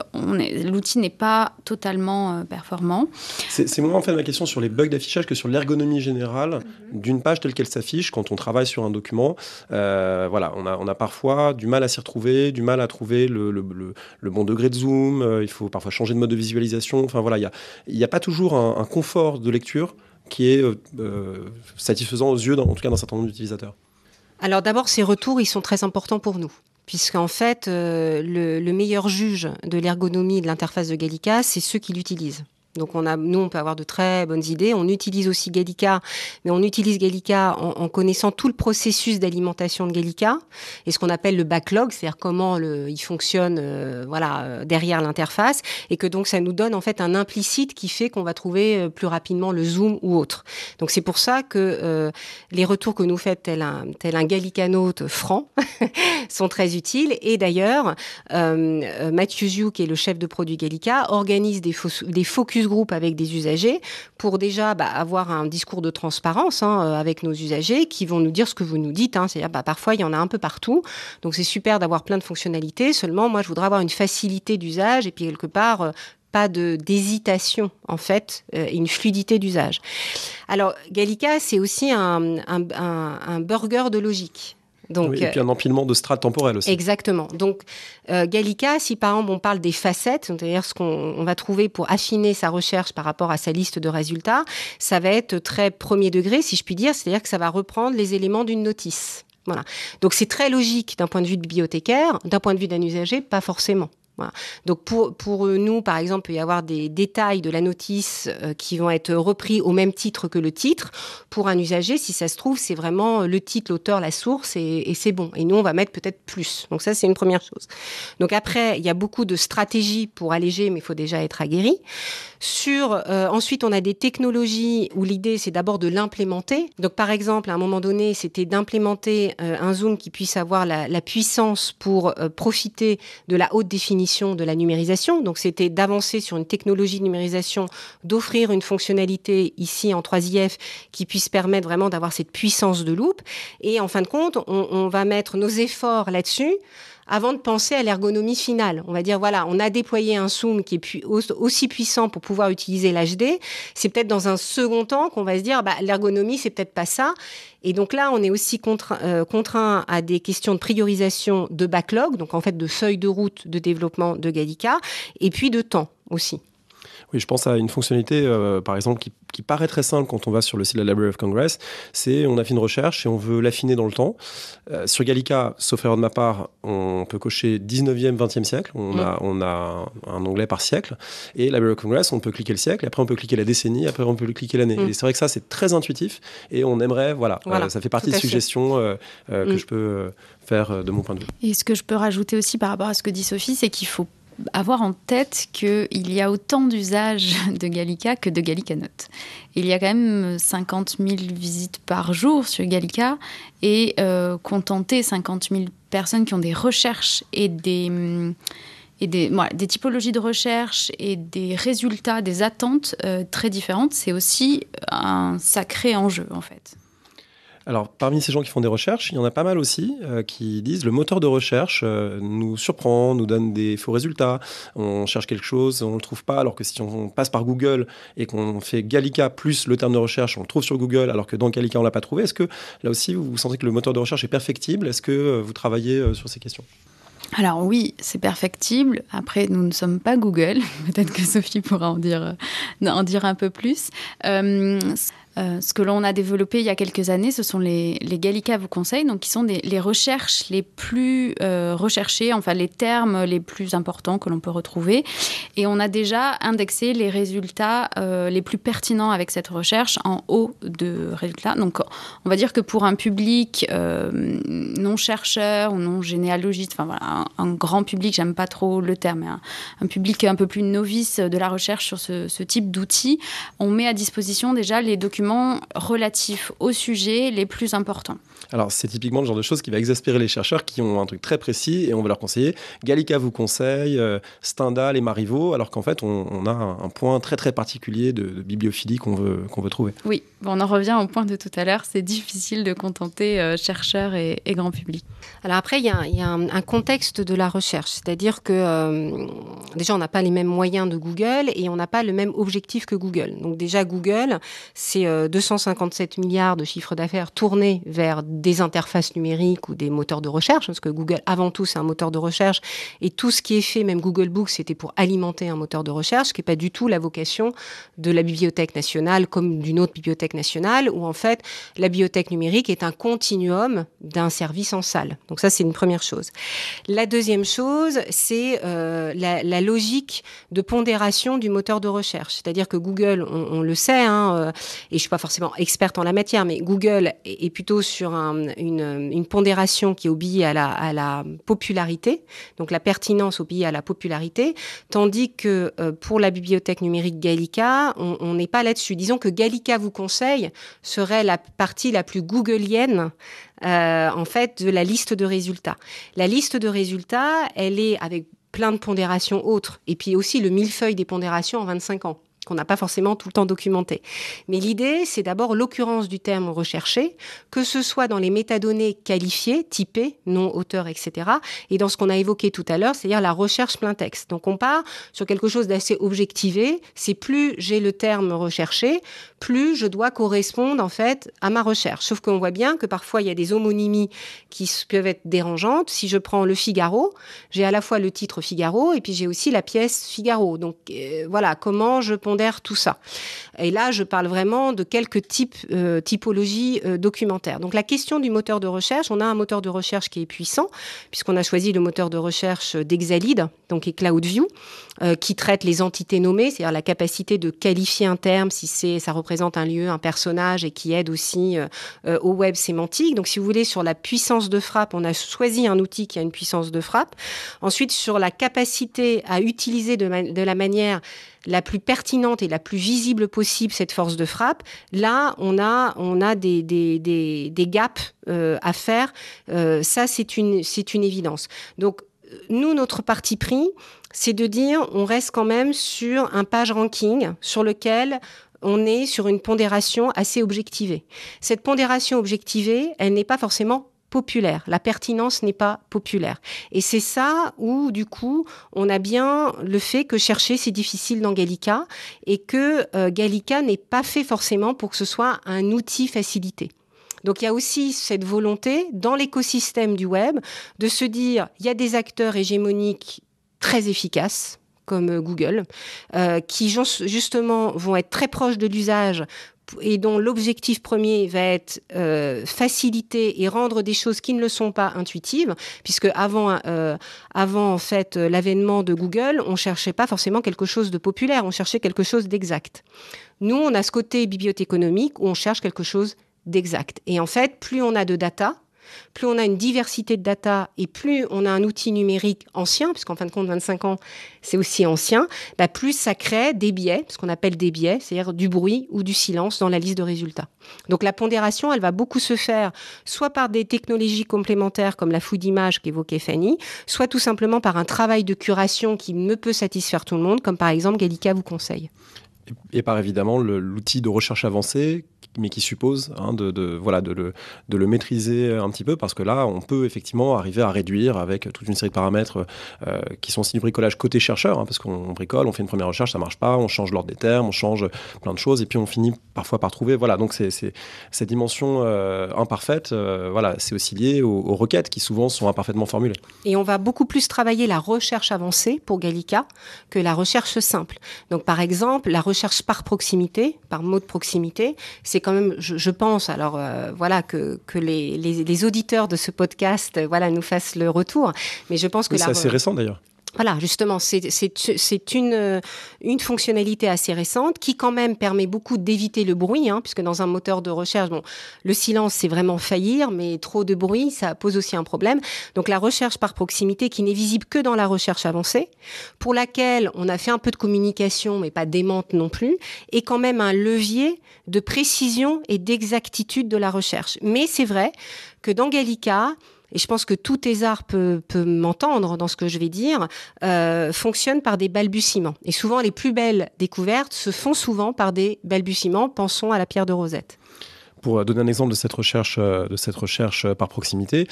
L'outil n'est pas totalement euh, performant. C'est moi en fait ma question sur les bugs d'affichage que sur l'ergonomie générale mhm. d'une page telle qu'elle s'affiche quand on travaille sur un document. Euh, voilà, on a, on a parfois du mal à s'y retrouver, du mal à trouver le, le, bon degré de zoom, euh, il faut parfois changer de mode de visualisation. Enfin voilà, il n'y a, a, pas toujours un, confort de lecture qui est euh, satisfaisant aux yeux, en tout cas d'un certain nombre d'utilisateurs. Alors d'abord, ces retours, ils sont très importants pour nous puisqu'en fait, le, le, meilleur juge de l'ergonomie de l'interface de Gallica, c'est ceux qui l'utilisent. Donc on a, nous, on peut avoir de très bonnes idées. On utilise aussi Gallica, mais on utilise Gallica en, connaissant tout le processus d'alimentation de Gallica et ce qu'on appelle le backlog, c'est-à-dire comment il fonctionne, euh, voilà, euh, derrière l'interface, et que donc ça nous donne en fait un implicite qui fait qu'on va trouver euh, plus rapidement le zoom ou autre. Donc c'est pour ça que les retours que nous fait tel un, tel un Gallicanote franc sont très utiles. Et d'ailleurs, Mathieu Ziou, qui est le chef de produit Gallica, organise des focus Groupe avec des usagers pour déjà bah, avoir un discours de transparence hein, euh, avec nos usagers qui vont nous dire ce que vous nous dites. Hein. C'est-à-dire, bah, parfois, il y en a un peu partout. Donc, c'est super d'avoir plein de fonctionnalités. Seulement, moi, je voudrais avoir une facilité d'usage et puis quelque part, euh, pas d'hésitation en fait, euh, et une fluidité d'usage. Alors Gallica, c'est aussi un burger de logique et puis un euh, empilement de strates temporelles aussi. Exactement. Donc, euh, Gallica, si par exemple on parle des facettes, c'est-à-dire ce qu'on va trouver pour affiner sa recherche par rapport à sa liste de résultats, ça va être très premier degré, si je puis dire, c'est-à-dire que ça va reprendre les éléments d'une notice. Voilà. Donc c'est très logique d'un point de vue de bibliothécaire, d'un point de vue d'un usager, pas forcément. Donc pour, pour euh, nous, par exemple, il peut y avoir des détails de la notice euh, qui vont être repris au même titre que le titre. Pour un usager, si ça se trouve, c'est vraiment le titre, l'auteur, la source et, c'est bon. Et nous, on va mettre peut-être plus. Donc ça, c'est une première chose. Donc après, il y a beaucoup de stratégies pour alléger, mais il faut déjà être aguerri. Sur, euh, ensuite, on a des technologies où l'idée, c'est d'abord de l'implémenter. Donc par exemple, à un moment donné, c'était d'implémenter un zoom qui puisse avoir la, puissance pour profiter de la haute définition de la numérisation. Donc c'était d'avancer sur une technologie de numérisation, d'offrir une fonctionnalité ici en 3IF qui puisse permettre vraiment d'avoir cette puissance de loupe. Et en fin de compte, on, on va mettre nos efforts là-dessus avant de penser à l'ergonomie finale. On va dire, voilà, on a déployé un zoom qui est aussi puissant pour pouvoir utiliser l'HD. C'est peut-être dans un second temps qu'on va se dire, bah, l'ergonomie, c'est peut-être pas ça. Et donc là, on est aussi contraint, euh, à des questions de priorisation de backlog, donc en fait de feuille de route de développement de Gallica, et puis de temps aussi. Oui, je pense à une fonctionnalité, euh, par exemple, qui, paraît très simple quand on va sur le site de la Library of Congress. C'est on a fait une recherche et on veut l'affiner dans le temps. Euh, sur Gallica, sauf erreur de ma part, on peut cocher 19e, 20e siècle. On, a, mm. on a un, onglet par siècle. Et Library of Congress, on peut cliquer le siècle. Après, on peut cliquer la décennie. Après, on peut cliquer l'année. Mm. Et c'est vrai que ça, c'est très intuitif. Et on aimerait, voilà, euh, ça fait partie des suggestions que mm. je peux faire de mon point de vue. Et ce que je peux rajouter aussi par rapport à ce que dit Sophie, c'est qu'il faut avoir en tête qu'il y a autant d'usages de Gallica que de Gallica Note. Il y a quand même 50 000 visites par jour sur Gallica et euh, contenter 50 000 personnes qui ont des recherches et des, typologies de recherche et des résultats, des attentes euh, très différentes, c'est aussi un sacré enjeu en fait. Alors, parmi ces gens qui font des recherches, il y en a pas mal aussi euh, qui disent le moteur de recherche euh, nous surprend, nous donne des faux résultats. On cherche quelque chose, on ne le trouve pas, alors que si on passe par Google et qu'on fait Gallica plus le terme de recherche, on le trouve sur Google, alors que dans Gallica, on l'a pas trouvé. Est-ce que là aussi, vous sentez que le moteur de recherche est perfectible Est-ce que euh, vous travaillez sur ces questions alors oui, c'est perfectible. Après, nous ne sommes pas Google. Peut-être que Sophie pourra en dire, en dire un peu plus. Euh, ce que l'on a développé il y a quelques années, ce sont les, Gallica vous conseille, donc qui sont les recherches les plus euh, recherchées, enfin les termes les plus importants que l'on peut retrouver. Et on a déjà indexé les résultats euh, les plus pertinents avec cette recherche en haut de résultats. Donc on va dire que pour un public non chercheur ou non généalogiste, enfin un, grand public, j'aime pas trop le terme, hein, un, public un peu plus novice de la recherche sur ce, ce type d'outils, on met à disposition déjà les documents relatifs au sujet les plus importants. Alors, c'est typiquement le genre de choses qui va exaspérer les chercheurs qui ont un truc très précis et on va leur conseiller. Gallica vous conseille, euh, Stendhal et Marivaux, alors qu'en fait, on, a un, point très très particulier de, bibliophilie qu'on veut, qu'on veut trouver. Oui, on en revient au point de tout à l'heure, c'est difficile de contenter euh, chercheurs et grand public. Alors après, il y a, un, contexte de la recherche, c'est-à-dire que euh, déjà, on n'a pas les mêmes moyens de Google et on n'a pas le même objectif que Google. Donc déjà, Google, c'est 257 euh, milliards de chiffres d'affaires tournés vers des interfaces numériques ou des moteurs de recherche, parce que Google, avant tout, c'est un moteur de recherche et tout ce qui est fait, même Google Books, c'était pour alimenter un moteur de recherche, ce qui n'est pas du tout la vocation de la Bibliothèque nationale comme d'une autre bibliothèque nationale, où en fait, la bibliothèque numérique est un continuum d'un service en salle. Donc ça, c'est une première chose. La deuxième chose, c'est euh, la, logique de pondération du moteur de recherche. C'est-à-dire que Google, on, le sait, hein, euh, et je suis pas forcément experte en la matière, mais Google est, plutôt sur une, pondération qui obéit à la, à la, popularité, donc la pertinence obéit à la popularité, tandis que euh, pour la bibliothèque numérique Gallica, on n'est pas là-dessus. Disons que Gallica vous conseille serait la partie la plus googleienne euh, en fait, de la liste de résultats. La liste de résultats, elle est avec plein de pondérations autres, et puis aussi le millefeuille des pondérations en 25 ans qu'on n'a pas forcément tout le temps documenté. Mais l'idée, c'est d'abord l'occurrence du terme recherché, que ce soit dans les métadonnées qualifiées, typées, nom, auteur, etc., et dans ce qu'on a évoqué tout à l'heure, c'est-à-dire la recherche plein texte. Donc on part sur quelque chose d'assez objectivé, c'est plus j'ai le terme recherché, plus je dois correspondre en fait à ma recherche. Sauf qu'on voit bien que parfois il y a des homonymies qui peuvent être dérangeantes. Si je prends le Figaro, j'ai à la fois le titre Figaro et puis j'ai aussi la pièce Figaro. Donc euh, voilà, comment je tout ça. Et là, je parle vraiment de quelques types, euh, typologies euh, documentaires. Donc la question du moteur de recherche, on a un moteur de recherche qui est puissant, puisqu'on a choisi le moteur de recherche d'Exalide, donc et CloudView, euh, qui traite les entités nommées, c'est-à-dire la capacité de qualifier un terme si c'est, ça représente un lieu, un personnage, et qui aide aussi au web sémantique. Donc si vous voulez, sur la puissance de frappe, on a choisi un outil qui a une puissance de frappe. Ensuite, sur la capacité à utiliser de, de la manière la plus pertinente et la plus visible possible cette force de frappe, là, on a, on a des, des, des, gaps euh, à faire. Euh, ça, c'est une, c'est une évidence. Donc, euh, nous, notre parti pris, c'est de dire, on reste quand même sur un page ranking sur lequel on est sur une pondération assez objectivée. Cette pondération objectivée, elle n'est pas forcément populaire. La pertinence n'est pas populaire. Et c'est ça où, du coup, on a bien le fait que chercher, c'est difficile dans Gallica et que euh, Gallica n'est pas fait forcément pour que ce soit un outil facilité. Donc il y a aussi cette volonté dans l'écosystème du web de se dire, il y a des acteurs hégémoniques très efficaces comme euh, Google, euh, qui justement vont être très proches de l'usage et dont l'objectif premier va être euh, faciliter et rendre des choses qui ne le sont pas intuitives, puisque avant, euh, avant en fait euh, l'avènement de Google, on cherchait pas forcément quelque chose de populaire, on cherchait quelque chose d'exact. Nous, on a ce côté bibliothéconomique où on cherche quelque chose d'exact. Et en fait, plus on a de data, plus on a une diversité de data et plus on a un outil numérique ancien, puisqu'en fin de compte, 25 ans, c'est aussi ancien, bah, plus ça crée des biais, ce qu'on appelle des biais, c'est-à-dire du bruit ou du silence dans la liste de résultats. Donc la pondération, elle va beaucoup se faire soit par des technologies complémentaires comme la food d'image qu'évoquait Fanny, soit tout simplement par un travail de curation qui ne peut satisfaire tout le monde, comme par exemple Gallica vous conseille et par évidemment l'outil de recherche avancée, mais qui suppose hein, de, voilà, de le, de, le, maîtriser un petit peu, parce que là, on peut effectivement arriver à réduire avec toute une série de paramètres euh, qui sont aussi du bricolage côté chercheur, hein, parce qu'on bricole, on fait une première recherche, ça marche pas, on change l'ordre des termes, on change plein de choses, et puis on finit parfois par trouver. Voilà, donc c'est cette dimension euh, imparfaite, euh, voilà, c'est aussi lié aux, aux, requêtes qui souvent sont imparfaitement formulées. Et on va beaucoup plus travailler la recherche avancée pour Gallica que la recherche simple. Donc par exemple, la recherche recherche par proximité, par mot de proximité, c'est quand même, je, pense, alors euh, voilà, que, les, auditeurs de ce podcast euh, voilà, nous fassent le retour. Mais je pense que. c'est assez récent d'ailleurs. Voilà, justement, c'est une, une fonctionnalité assez récente qui quand même permet beaucoup d'éviter le bruit, hein, puisque dans un moteur de recherche, bon, le silence, c'est vraiment faillir, mais trop de bruit, ça pose aussi un problème. Donc la recherche par proximité, qui n'est visible que dans la recherche avancée, pour laquelle on a fait un peu de communication, mais pas démente non plus, est quand même un levier de précision et d'exactitude de la recherche. Mais c'est vrai que dans Gallica, et je pense que tout tes arts peut m'entendre dans ce que je vais dire, euh, fonctionne par des balbutiements. Et souvent, les plus belles découvertes se font souvent par des balbutiements. Pensons à la pierre de Rosette pour euh, donner un exemple de cette recherche, euh, de cette recherche par proximité,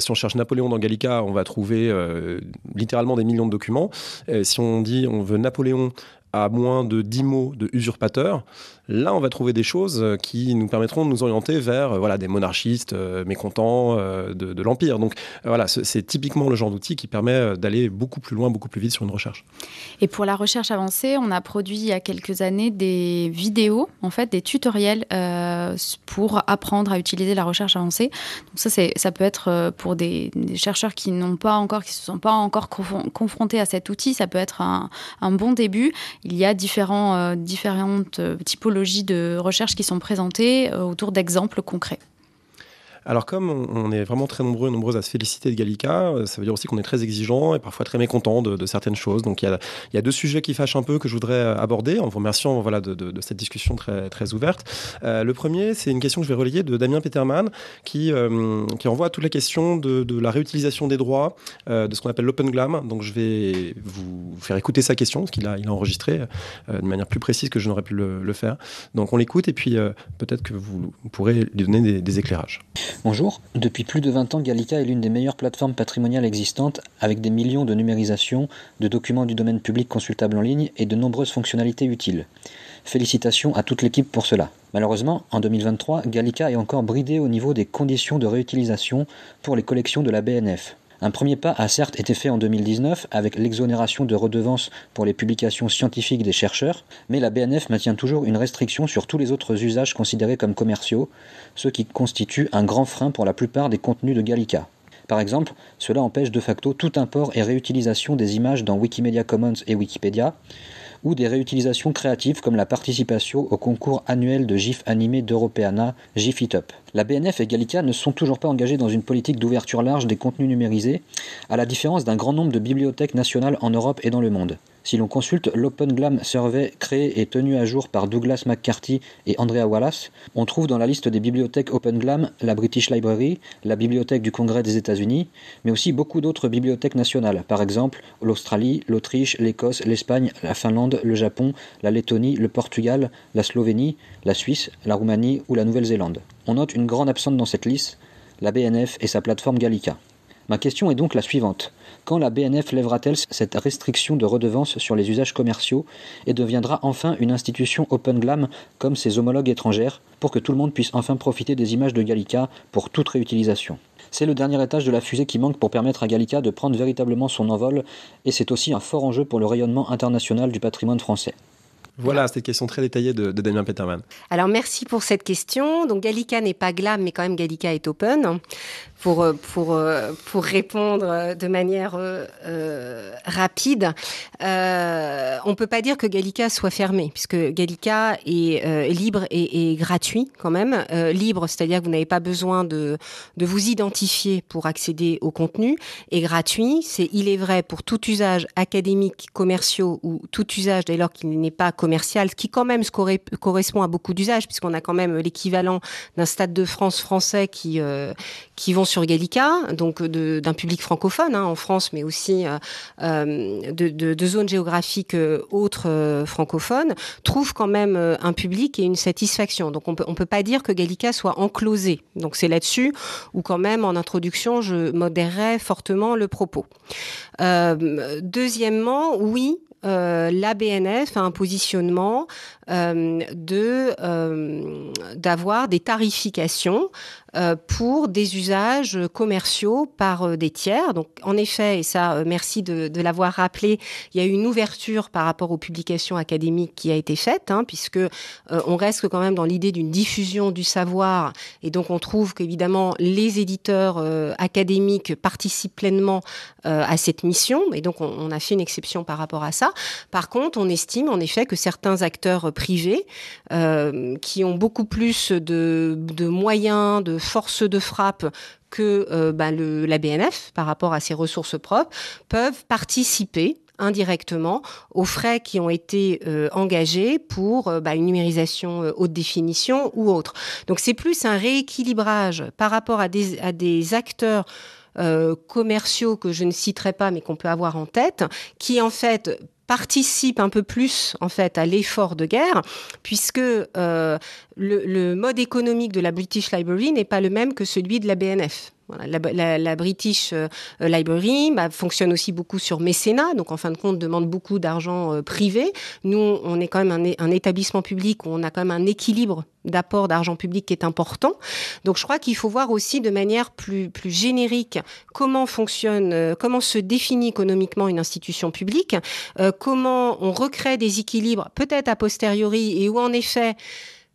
si on cherche Napoléon dans Gallica, on va trouver littéralement des millions de documents. si on dit on veut Napoléon à moins de 10 mots de usurpateur, Là, on va trouver des choses euh, qui nous permettront de nous orienter vers euh, voilà, des monarchistes euh, mécontents de, l'Empire. Donc voilà, c'est typiquement le genre d'outil qui permet d'aller beaucoup plus loin, beaucoup plus vite sur une recherche. Et pour la recherche avancée, on a produit il y a quelques années des vidéos, en fait, des tutoriels pour apprendre à utiliser la recherche avancée. Donc ça, ça peut être pour des, chercheurs qui n'ont pas encore, qui se sont pas encore confrontés à cet outil, ça peut être un, bon début. Il y a différents, différentes typologies de recherche qui sont présentées euh, autour d'exemples concrets. Alors comme on, est vraiment très nombreux et nombreuses à se féliciter de Gallica, euh, ça veut dire aussi qu'on est très exigeant et parfois très mécontent de, certaines choses. Donc il y a, deux sujets qui fâchent un peu que je voudrais euh, aborder en vous remerciant voilà, de, cette discussion très, ouverte. Euh, le premier, c'est une question que je vais relayer de Damien Peterman qui, envoie renvoie à toute la question de, la réutilisation des droits, de ce qu'on appelle l'open glam. Donc je vais vous faire écouter sa question, parce qu'il a, il a enregistré de manière plus précise que je n'aurais pu le, faire. Donc on l'écoute et puis peut-être que vous pourrez lui donner des éclairages. Bonjour. Depuis plus de 20 ans, Gallica est l'une des meilleures plateformes patrimoniales existantes, avec des millions de numérisations, de documents du domaine public consultables en ligne et de nombreuses fonctionnalités utiles. Félicitations à toute l'équipe pour cela. Malheureusement, en 2023, Gallica est encore bridée au niveau des conditions de réutilisation pour les collections de la BNF. Un premier pas a certes été fait en 2019 avec l'exonération de redevances pour les publications scientifiques des chercheurs, mais la BNF maintient toujours une restriction sur tous les autres usages considérés comme commerciaux, ce qui constitue un grand frein pour la plupart des contenus de Gallica. Par exemple, cela empêche de facto tout import et réutilisation des images dans Wikimedia Commons et Wikipédia, ou des réutilisations créatives comme la participation au concours annuel de GIF animé d'Europeana, GIF It Up. La BNF et Gallica ne sont toujours pas engagées dans une politique d'ouverture large des contenus numérisés, à la différence d'un grand nombre de bibliothèques nationales en Europe et dans le monde. Si l'on consulte l'OpenGLAM Survey créé et tenu à jour par Douglas McCarthy et Andrea Wallace, on trouve dans la liste des bibliothèques OpenGLAM la British Library, la Bibliothèque du Congrès des États-Unis, mais aussi beaucoup d'autres bibliothèques nationales, par exemple l'Australie, l'Autriche, l'Écosse, l'Espagne, la Finlande, le Japon, la Lettonie, le Portugal, la Slovénie, la Suisse, la Roumanie ou la Nouvelle-Zélande. On note une grande absente dans cette liste, la BNF et sa plateforme Gallica. Ma question est donc la suivante. Quand la BNF lèvera-t-elle cette restriction de redevance sur les usages commerciaux et deviendra enfin une institution open glam comme ses homologues étrangères pour que tout le monde puisse enfin profiter des images de Gallica pour toute réutilisation c'est le dernier étage de la fusée qui manque pour permettre à Gallica de prendre véritablement son envol, et c'est aussi un fort enjeu pour le rayonnement international du patrimoine français. Voilà, cette question très détaillée de, Damien Peterman. Alors, merci pour cette question. Donc, Gallica n'est pas glam, mais quand même, Gallica est open. Pour, euh, pour, euh, pour répondre de manière euh, rapide, on ne peut pas dire que Gallica soit fermé, puisque Gallica est libre et, gratuit quand même. libre, c'est-à-dire que vous n'avez pas besoin de, de vous identifier pour accéder au contenu, et gratuit, c'est, il est vrai, pour tout usage académique, commerciaux ou tout usage dès lors qu'il n'est pas commercial, qui quand même correspond à beaucoup d'usages, puisqu'on a quand même l'équivalent d'un Stade de France français qui, euh, qui vont sur Gallica, donc d'un public francophone hein, en France, mais aussi euh, euh, de, zones géographiques autres francophones, trouve quand même un public et une satisfaction. Donc on peut, ne on peut pas dire que Gallica soit enclosé. Donc c'est là-dessus où quand même en introduction, je modérerai fortement le propos. deuxièmement, oui, euh, la BNF a un positionnement euh, de, euh, d'avoir des tarifications euh, pour des usages commerciaux par euh, des tiers. Donc, en effet, et ça, euh, merci de, l'avoir rappelé, il y a eu une ouverture par rapport aux publications académiques qui a été faite, hein, puisque on reste quand même dans l'idée d'une diffusion du savoir, et donc on trouve qu'évidemment les éditeurs académiques participent pleinement à cette mission, et donc on, a fait une exception par rapport à ça. Par contre, on estime en effet que certains acteurs privés qui ont beaucoup plus de, de moyens, de force de frappe que euh, bah, le, la BNF, par rapport à ses ressources propres, peuvent participer indirectement aux frais qui ont été euh, engagés pour euh, bah, une numérisation haute définition ou autre. Donc c'est plus un rééquilibrage par rapport à des acteurs commerciaux que je ne citerai pas mais qu'on peut avoir en tête, qui en fait participe un peu plus en fait à l'effort de guerre, puisque euh, le mode économique de la British Library n'est pas le même que celui de la BNF la, British euh, Library bah, fonctionne aussi beaucoup sur mécénat, donc en fin de compte demande beaucoup d'argent euh, privé. Nous, on est quand même un, établissement public où on a quand même un équilibre d'apport d'argent public qui est important. Donc je crois qu'il faut voir aussi de manière plus, plus générique comment fonctionne, euh, comment se définit économiquement une institution publique, comment on recrée des équilibres peut-être a posteriori et où en effet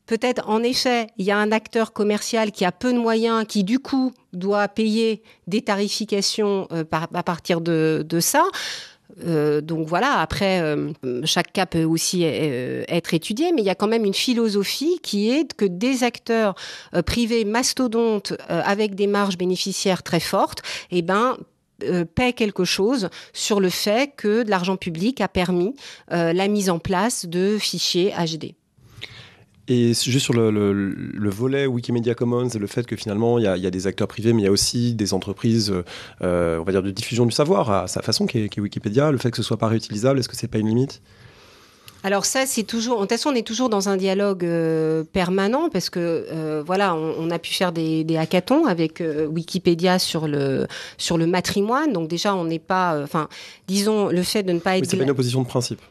peut-être en effet, il y a un acteur commercial qui a peu de moyens, qui du coup doit payer des tarifications euh, à partir de, ça. Euh, donc voilà, après, euh, chaque cas peut aussi être étudié, mais il y a quand même une philosophie qui est que des acteurs privés mastodontes avec des marges bénéficiaires très fortes, eh ben, paient quelque chose sur le fait que de l'argent public a permis la mise en place de fichiers HD. Et juste sur le, volet Wikimedia Commons et le fait que finalement, il y, a des acteurs privés, mais il y a aussi des entreprises, euh, on va dire, de diffusion du savoir à sa façon qui est Wikipédia. Le fait que ce soit pas réutilisable, est-ce que c'est pas une limite alors ça, c'est toujours. en toute façon, on est toujours dans un dialogue euh, permanent parce que euh, voilà, on, a pu faire des, hackathons avec Wikipédia sur le sur le matrimoine. Donc déjà, on n'est pas. Enfin, disons le fait de ne pas être. Mais c'est pas une opposition de principe.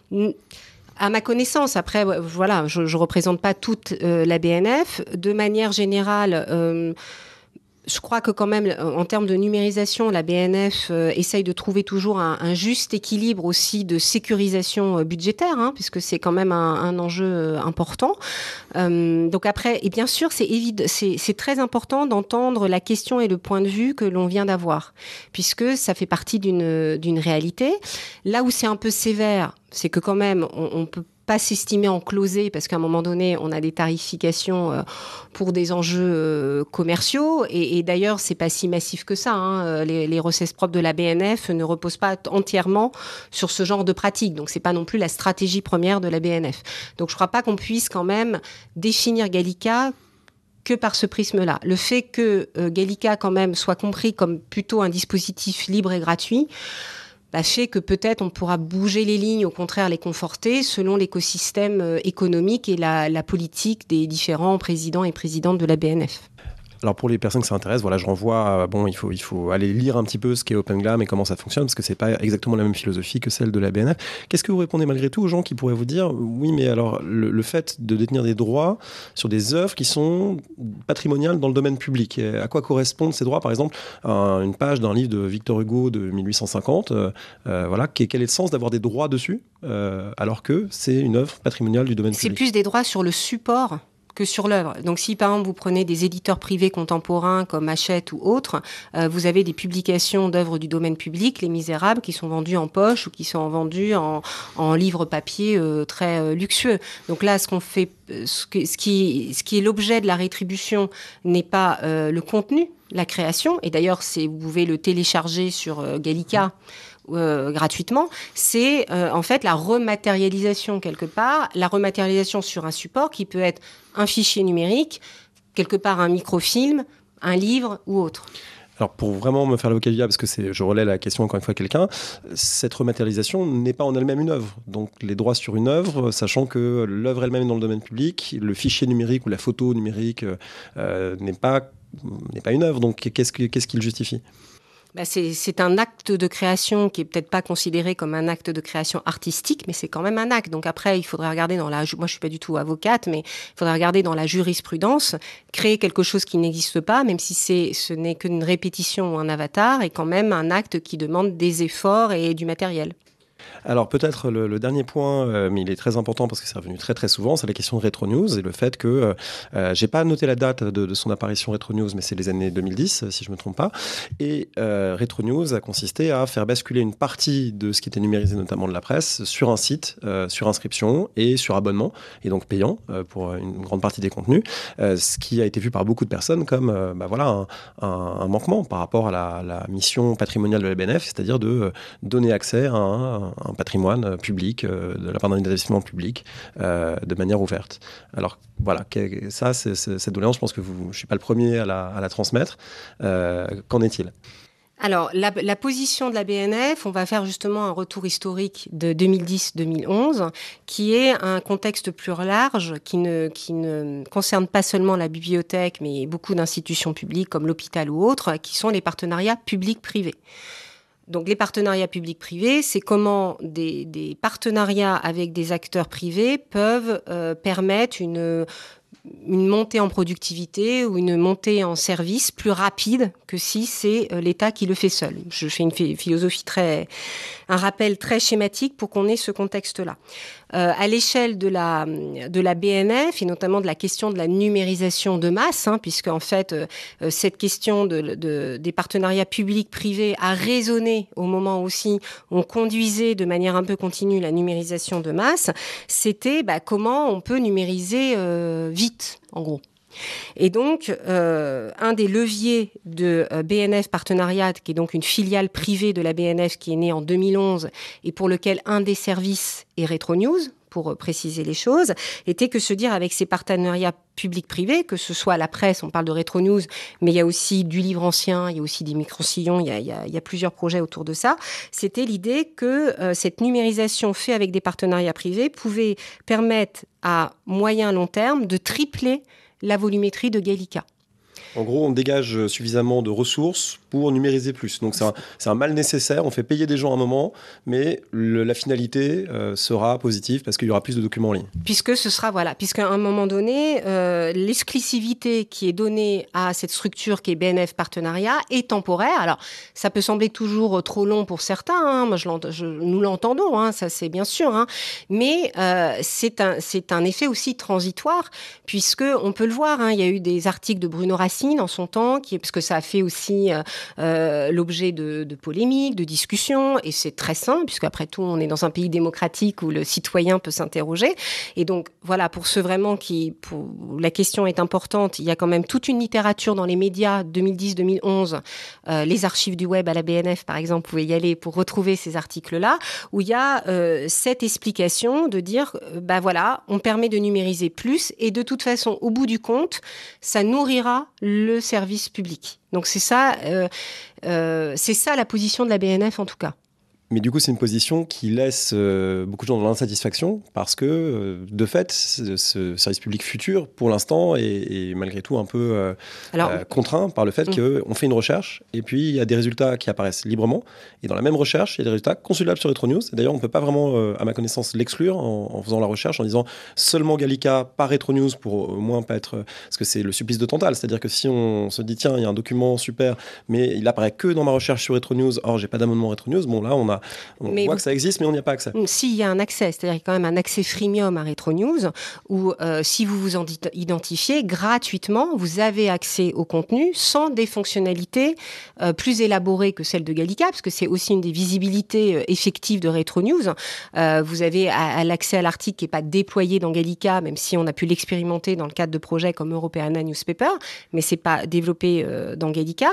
À ma connaissance, après, voilà, je ne représente pas toute euh, la BNF. De manière générale, euh, je crois que quand même, en termes de numérisation, la BNF euh, essaye de trouver toujours un, juste équilibre aussi de sécurisation euh, budgétaire, hein, puisque c'est quand même un, enjeu euh, important. donc après, et bien sûr, c'est c'est très important d'entendre la question et le point de vue que l'on vient d'avoir, puisque ça fait partie d'une réalité. Là où c'est un peu sévère, c'est que quand même, on peut pas s'estimer en closé parce qu'à un moment donné, on a des tarifications euh, pour des enjeux euh, commerciaux. Et, d'ailleurs, d'ailleurs, c'est pas si massif que ça. Hein. Euh, les, recettes propres de la BNF ne reposent pas entièrement sur ce genre de pratique. Donc, c'est pas non plus la stratégie première de la BNF. Donc, je crois pas qu'on puisse quand même définir Gallica que par ce prisme-là. Le fait que Gallica, quand même, soit compris comme plutôt un dispositif libre et gratuit, bah, que peut-être on pourra bouger les lignes, au contraire les conforter, selon l'écosystème euh, économique et la, la politique des différents présidents et présidentes de la BNF. Alors pour les personnes qui s'intéressent, voilà, je renvoie. bon, il faut, il faut aller lire un petit peu ce qu'est OpenGlam et comment ça fonctionne, parce que c'est pas exactement la même philosophie que celle de la BNF. Qu'est-ce que vous répondez malgré tout aux gens qui pourraient vous dire, oui, mais alors le, fait de détenir des droits sur des œuvres qui sont patrimoniales dans le domaine public, à quoi correspondent ces droits Par exemple, une page d'un livre de Victor Hugo de 1850. Euh, euh, voilà, quel est le sens d'avoir des droits dessus euh, alors que c'est une œuvre patrimoniale du domaine public C'est plus des droits sur le support que sur l'œuvre. Donc si par exemple vous prenez des éditeurs privés contemporains comme Hachette ou autres, euh, vous avez des publications d'œuvres du domaine public, Les Misérables, qui sont vendues en poche ou qui sont vendues en, en livres papier euh, très euh, luxueux. Donc là, ce qu'on fait, ce, qui, ce qui est l'objet de la rétribution n'est pas le contenu, la création, et d'ailleurs vous pouvez le télécharger sur Gallica. Euh, gratuitement, c'est euh, en fait la rematérialisation quelque part, la rematérialisation sur un support qui peut être un fichier numérique, quelque part un microfilm, un livre ou autre. Alors pour vraiment me faire le du parce que je relais la question encore une fois à quelqu'un, cette rematérialisation n'est pas en elle-même une œuvre. Donc les droits sur une œuvre, sachant que l'œuvre elle-même est dans le domaine public, le fichier numérique ou la photo numérique euh, n'est pas pas une œuvre. Donc qu'est-ce qu'il justifie bah, c'est un acte de création qui est peut-être pas considéré comme un acte de création artistique, mais c'est quand même un acte. Donc après, il faudrait regarder dans la, moi je suis pas du tout avocate, mais il faudrait regarder dans la jurisprudence, créer quelque chose qui n'existe pas, même si c'est, ce n'est qu'une répétition ou un avatar, et quand même un acte qui demande des efforts et du matériel. Alors peut-être le, dernier point, euh, mais il est très important parce que c'est revenu très très souvent, c'est la question de Retro News et le fait que euh, euh, j'ai pas noté la date de, son apparition Retro News, mais c'est les années 2010 si je me trompe pas. Et rétro Retro News a consisté à faire basculer une partie de ce qui était numérisé, notamment de la presse, sur un site, sur inscription et sur abonnement, et donc payant pour une grande partie des contenus, ce qui a été vu par beaucoup de personnes comme bah voilà un, manquement par rapport à la, la mission patrimoniale de la BNF, c'est-à-dire de donner accès à un, un patrimoine euh, public, euh, de la part d'un investissement public, euh, de manière ouverte. Alors voilà, ça, c'est, cette doléance, je pense que vous, je ne suis pas le premier à la, transmettre. qu'en est-il alors, la, position de la BNF, on va faire justement un retour historique de 2010-2011, qui est un contexte plus large, qui ne, qui ne concerne pas seulement la bibliothèque, mais beaucoup d'institutions publiques comme l'hôpital ou autres, qui sont les partenariats publics-privés. Donc les partenariats publics-privés, c'est comment des, partenariats avec des acteurs privés peuvent euh, permettre une montée en productivité ou une montée en service plus rapide que si c'est euh, l'État qui le fait seul. Je fais une philosophie très, un rappel très schématique pour qu'on ait ce contexte-là. Euh, à l'échelle de la, BNF et notamment de la question de la numérisation de masse, hein, puisque en fait euh, euh, cette question des partenariats publics-privés a résonné au moment aussi où on conduisait de manière un peu continue la numérisation de masse, c'était bah, comment on peut numériser vite en gros. Et donc, euh, un des leviers de euh, BNF Partenariat, qui est donc une filiale privée de la BNF qui est née en 2011 et pour lequel un des services est Retro News, pour euh, préciser les choses, était que se dire avec ces partenariats publics privés, que ce soit la presse, on parle de Retro News, mais il y a aussi du livre ancien, il y a aussi des micro-sillons, il, y a plusieurs projets autour de ça, c'était l'idée que cette numérisation faite avec des partenariats privés pouvait permettre à moyen long terme de tripler la volumétrie de Gallica. En gros, on dégage suffisamment de ressources pour numériser plus. Donc c'est un, mal nécessaire, on fait payer des gens à un moment, mais la finalité euh, sera positive parce qu'il y aura plus de documents en ligne. Puisque ce sera, voilà, puisqu'à un moment donné, euh, l'exclusivité qui est donnée à cette structure qui est BNF Partenariat est temporaire. Alors ça peut sembler toujours trop long pour certains, hein. je, nous l'entendons, hein, ça c'est bien sûr, hein. mais euh, c'est un, un effet aussi transitoire, puisque on peut le voir, il y a eu des articles de Bruno Racine dans son temps, qui, parce que ça a fait aussi euh, euh, l'objet de, polémiques, de discussions, et c'est très sain, puisque après tout, on est dans un pays démocratique où le citoyen peut s'interroger. Et donc, voilà, pour ceux vraiment qui, pour, la question est importante, il y a quand même toute une littérature dans les médias 2010-2011, euh, les archives du web à la BNF, par exemple, vous pouvez y aller pour retrouver ces articles-là, où il y a cette explication de dire, ben voilà, on permet de numériser plus, et de toute façon, au bout du compte, ça nourrira le le service public. Donc c'est ça, euh, euh, c'est ça la position de la BNF en tout cas. Mais du coup, c'est une position qui laisse euh, beaucoup de gens dans l'insatisfaction parce que, euh, de fait, ce, service public futur, pour l'instant, est, malgré tout un peu euh, contraint par le fait mm. qu'on fait une recherche et puis il y a des résultats qui apparaissent librement. Et dans la même recherche, il y a des résultats consultables sur Retronews. D'ailleurs, on ne peut pas vraiment, à ma connaissance, l'exclure en, faisant la recherche, en disant seulement Gallica, pas Retronews, pour au moins pas être. Parce que c'est le supplice de Tantal. C'est-à-dire que si on se dit, tiens, il y a un document super, mais il apparaît que dans ma recherche sur Retronews, or j'ai pas d'amendement Retronews, bon là, on a on voit que ça existe, mais on n'y a pas accès. Mm, s'il y a un accès, c'est-à-dire quand même un accès freemium à Retro News, où euh, si vous vous en identifiez gratuitement, vous avez accès au contenu sans des fonctionnalités euh, plus élaborées que celles de Gallica, parce que c'est aussi une des visibilités euh, effectives de Retro News. vous avez l'accès à, l'article qui n'est pas déployé dans Gallica, même si on a pu l'expérimenter dans le cadre de projets comme Europeana Newspaper, mais c'est pas développé dans Gallica.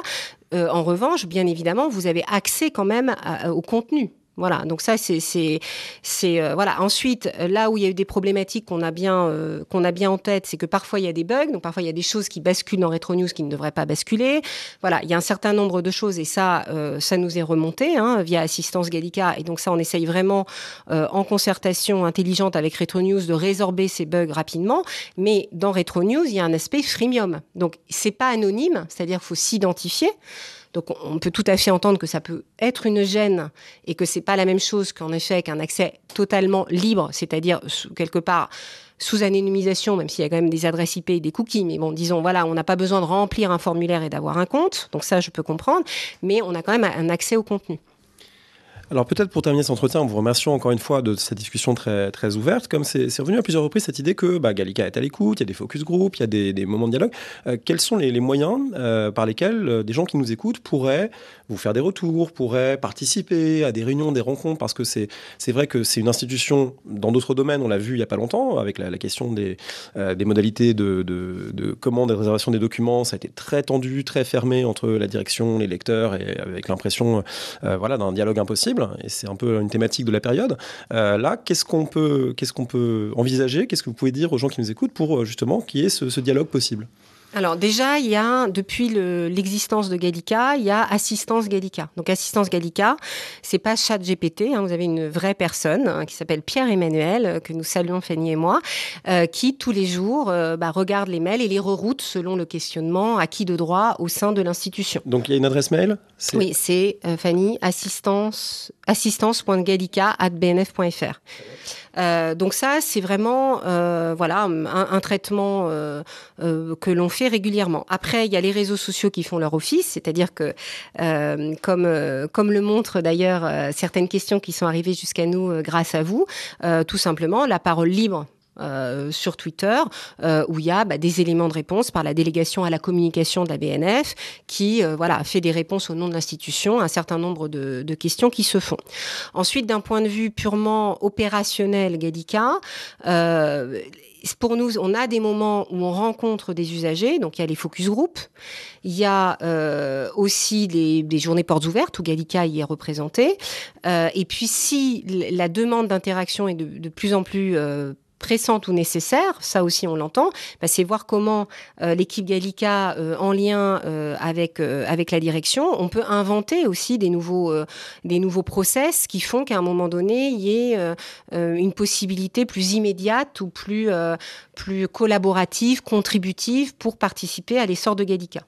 Euh, en revanche, bien évidemment, vous avez accès quand même au contenu. Voilà, donc ça c'est c'est euh, voilà. Ensuite, euh, là où il y a eu des problématiques qu'on a bien euh, qu'on a bien en tête, c'est que parfois il y a des bugs, donc parfois il y a des choses qui basculent dans Retro qui ne devraient pas basculer. Voilà, il y a un certain nombre de choses et ça ça nous est remonté hein, via Assistance Gallica et donc ça on essaye vraiment en concertation intelligente avec Retro de résorber ces bugs rapidement. Mais dans Retro il y a un aspect freemium, donc c'est pas anonyme, c'est-à-dire faut s'identifier. Donc on peut tout à fait entendre que ça peut être une gêne et que c'est pas la même chose qu'en effet qu'un accès totalement libre, c'est-à-dire quelque part sous anonymisation, même s'il y a quand même des adresses IP et des cookies. Mais bon, disons, voilà, on n'a pas besoin de remplir un formulaire et d'avoir un compte. Donc ça, je peux comprendre. Mais on a quand même un accès au contenu. Alors peut-être pour terminer cet entretien, en vous remerciant encore une fois de cette discussion très, ouverte. Comme c'est revenu à plusieurs reprises, cette idée que bah, Gallica est à l'écoute, il y a des focus group, il y a des, moments de dialogue. Euh, quels sont les, moyens euh, par lesquels euh, des gens qui nous écoutent pourraient vous faire des retours, pourraient participer à des réunions, des rencontres Parce que c'est vrai que c'est une institution, dans d'autres domaines, on l'a vu il n'y a pas longtemps, avec la, question des, modalités de, de, commande et de réservation des documents. Ça a été très tendu, très fermé entre la direction, les lecteurs, et avec l'impression voilà, d'un dialogue impossible et c'est un peu une thématique de la période. Euh, là, qu'est-ce qu'on peut, envisager Qu'est-ce que vous pouvez dire aux gens qui nous écoutent pour euh, justement qu'il y ait ce dialogue possible alors déjà, il y a depuis l'existence de Gallica, il y a Assistance Gallica. Donc Assistance Gallica, c'est pas Chat GPT. Hein, vous avez une vraie personne hein, qui s'appelle Pierre Emmanuel euh, que nous saluons Fanny et moi, euh, qui tous les jours euh, bah, regarde les mails et les reroute selon le questionnement acquis de droit au sein de l'institution. Donc il y a une adresse mail. Oui, c'est Fanny assistance assistance.gallica@bnf.fr. Euh, donc ça, c'est vraiment euh, voilà un, traitement euh, que l'on fait régulièrement. Après, il y a les réseaux sociaux qui font leur office, c'est-à-dire que comme comme le montrent d'ailleurs certaines questions qui sont arrivées jusqu'à nous grâce à vous, tout simplement la parole libre euh, sur Twitter, euh, où il y a bah, des éléments de réponse par la délégation à la communication de la BNF, qui euh, voilà fait des réponses au nom de l'institution à un certain nombre de, questions qui se font. Ensuite, d'un point de vue purement opérationnel, Gallica, pour nous, on a des moments où on rencontre des usagers, donc il y a les focus group, il y a aussi des journées portes ouvertes où Gallica y est représentée et puis si la demande d'interaction est de, plus en plus pressante ou nécessaire, ça aussi on l'entend, bah, c'est voir comment euh, l'équipe Gallica, euh, en lien euh, avec, avec la direction, on peut inventer aussi des nouveaux, des nouveaux process qui font qu'à un moment donné, il y ait une possibilité plus immédiate ou plus, plus collaborative, contributive pour participer à l'essor de Gallica.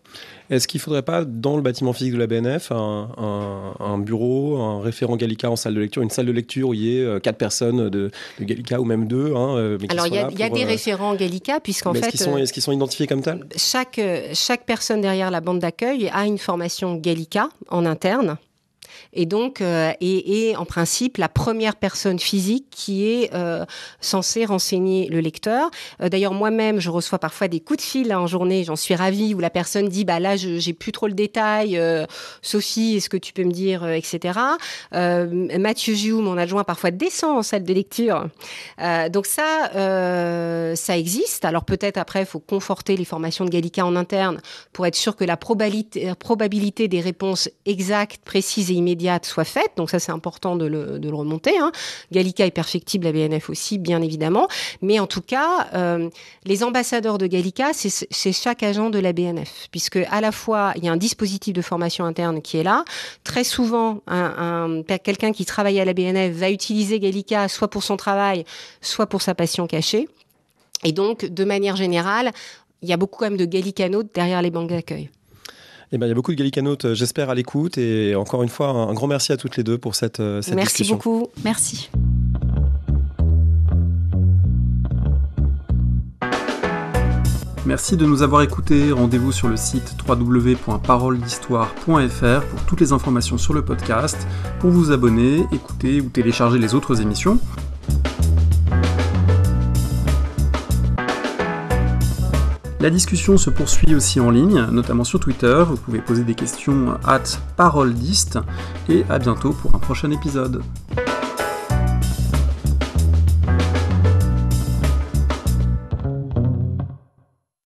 Est-ce qu'il ne faudrait pas, dans le bâtiment physique de la BNF, un, bureau, un référent Gallica en salle de lecture, une salle de lecture où il y ait quatre personnes de, Gallica ou même deux hein, euh, Alors, il y a, des euh, référents Gallica, puisqu'en fait. Euh, est-ce qu'ils sont, identifiés comme tels chaque, chaque personne derrière la bande d'accueil a une formation Gallica en interne. Et donc, euh, et, et, en principe, la première personne physique qui est euh, censée renseigner le lecteur. Euh, d'ailleurs, moi-même, je reçois parfois des coups de fil hein, en journée, j'en suis ravie, où la personne dit, bah là, j'ai plus trop le détail, euh, Sophie, est-ce que tu peux me dire, etc. Mathieu Jou, mon adjoint, parfois descend en salle de lecture. donc ça, ça existe. Alors peut-être après, il faut conforter les formations de Gallica en interne pour être sûr que la probabilité, la probabilité des réponses exactes, précises et immédiates soit faite. Donc ça, c'est important de le, remonter. Hein. Gallica est perfectible, la BNF aussi, bien évidemment. Mais en tout cas, euh, les ambassadeurs de Gallica, c'est chaque agent de la BNF, puisque à la fois, il y a un dispositif de formation interne qui est là. Très souvent, un, quelqu'un qui travaille à la BNF va utiliser Gallica soit pour son travail, soit pour sa passion cachée. Et donc, de manière générale, il y a beaucoup quand même de Gallicanos derrière les banques d'accueil. Eh ben, il y a beaucoup de gallicanotes, euh, j'espère, à l'écoute. Et encore une fois, un grand merci à toutes les deux pour cette, euh, cette merci Merci beaucoup. Merci. Merci de nous avoir écoutés. Rendez-vous sur le site www.paroledhistoire.fr pour toutes les informations sur le podcast, pour vous abonner, écouter ou télécharger les autres émissions. La discussion se poursuit aussi en ligne, notamment sur Twitter. Vous pouvez poser des questions euh, at diste et à bientôt pour un prochain épisode.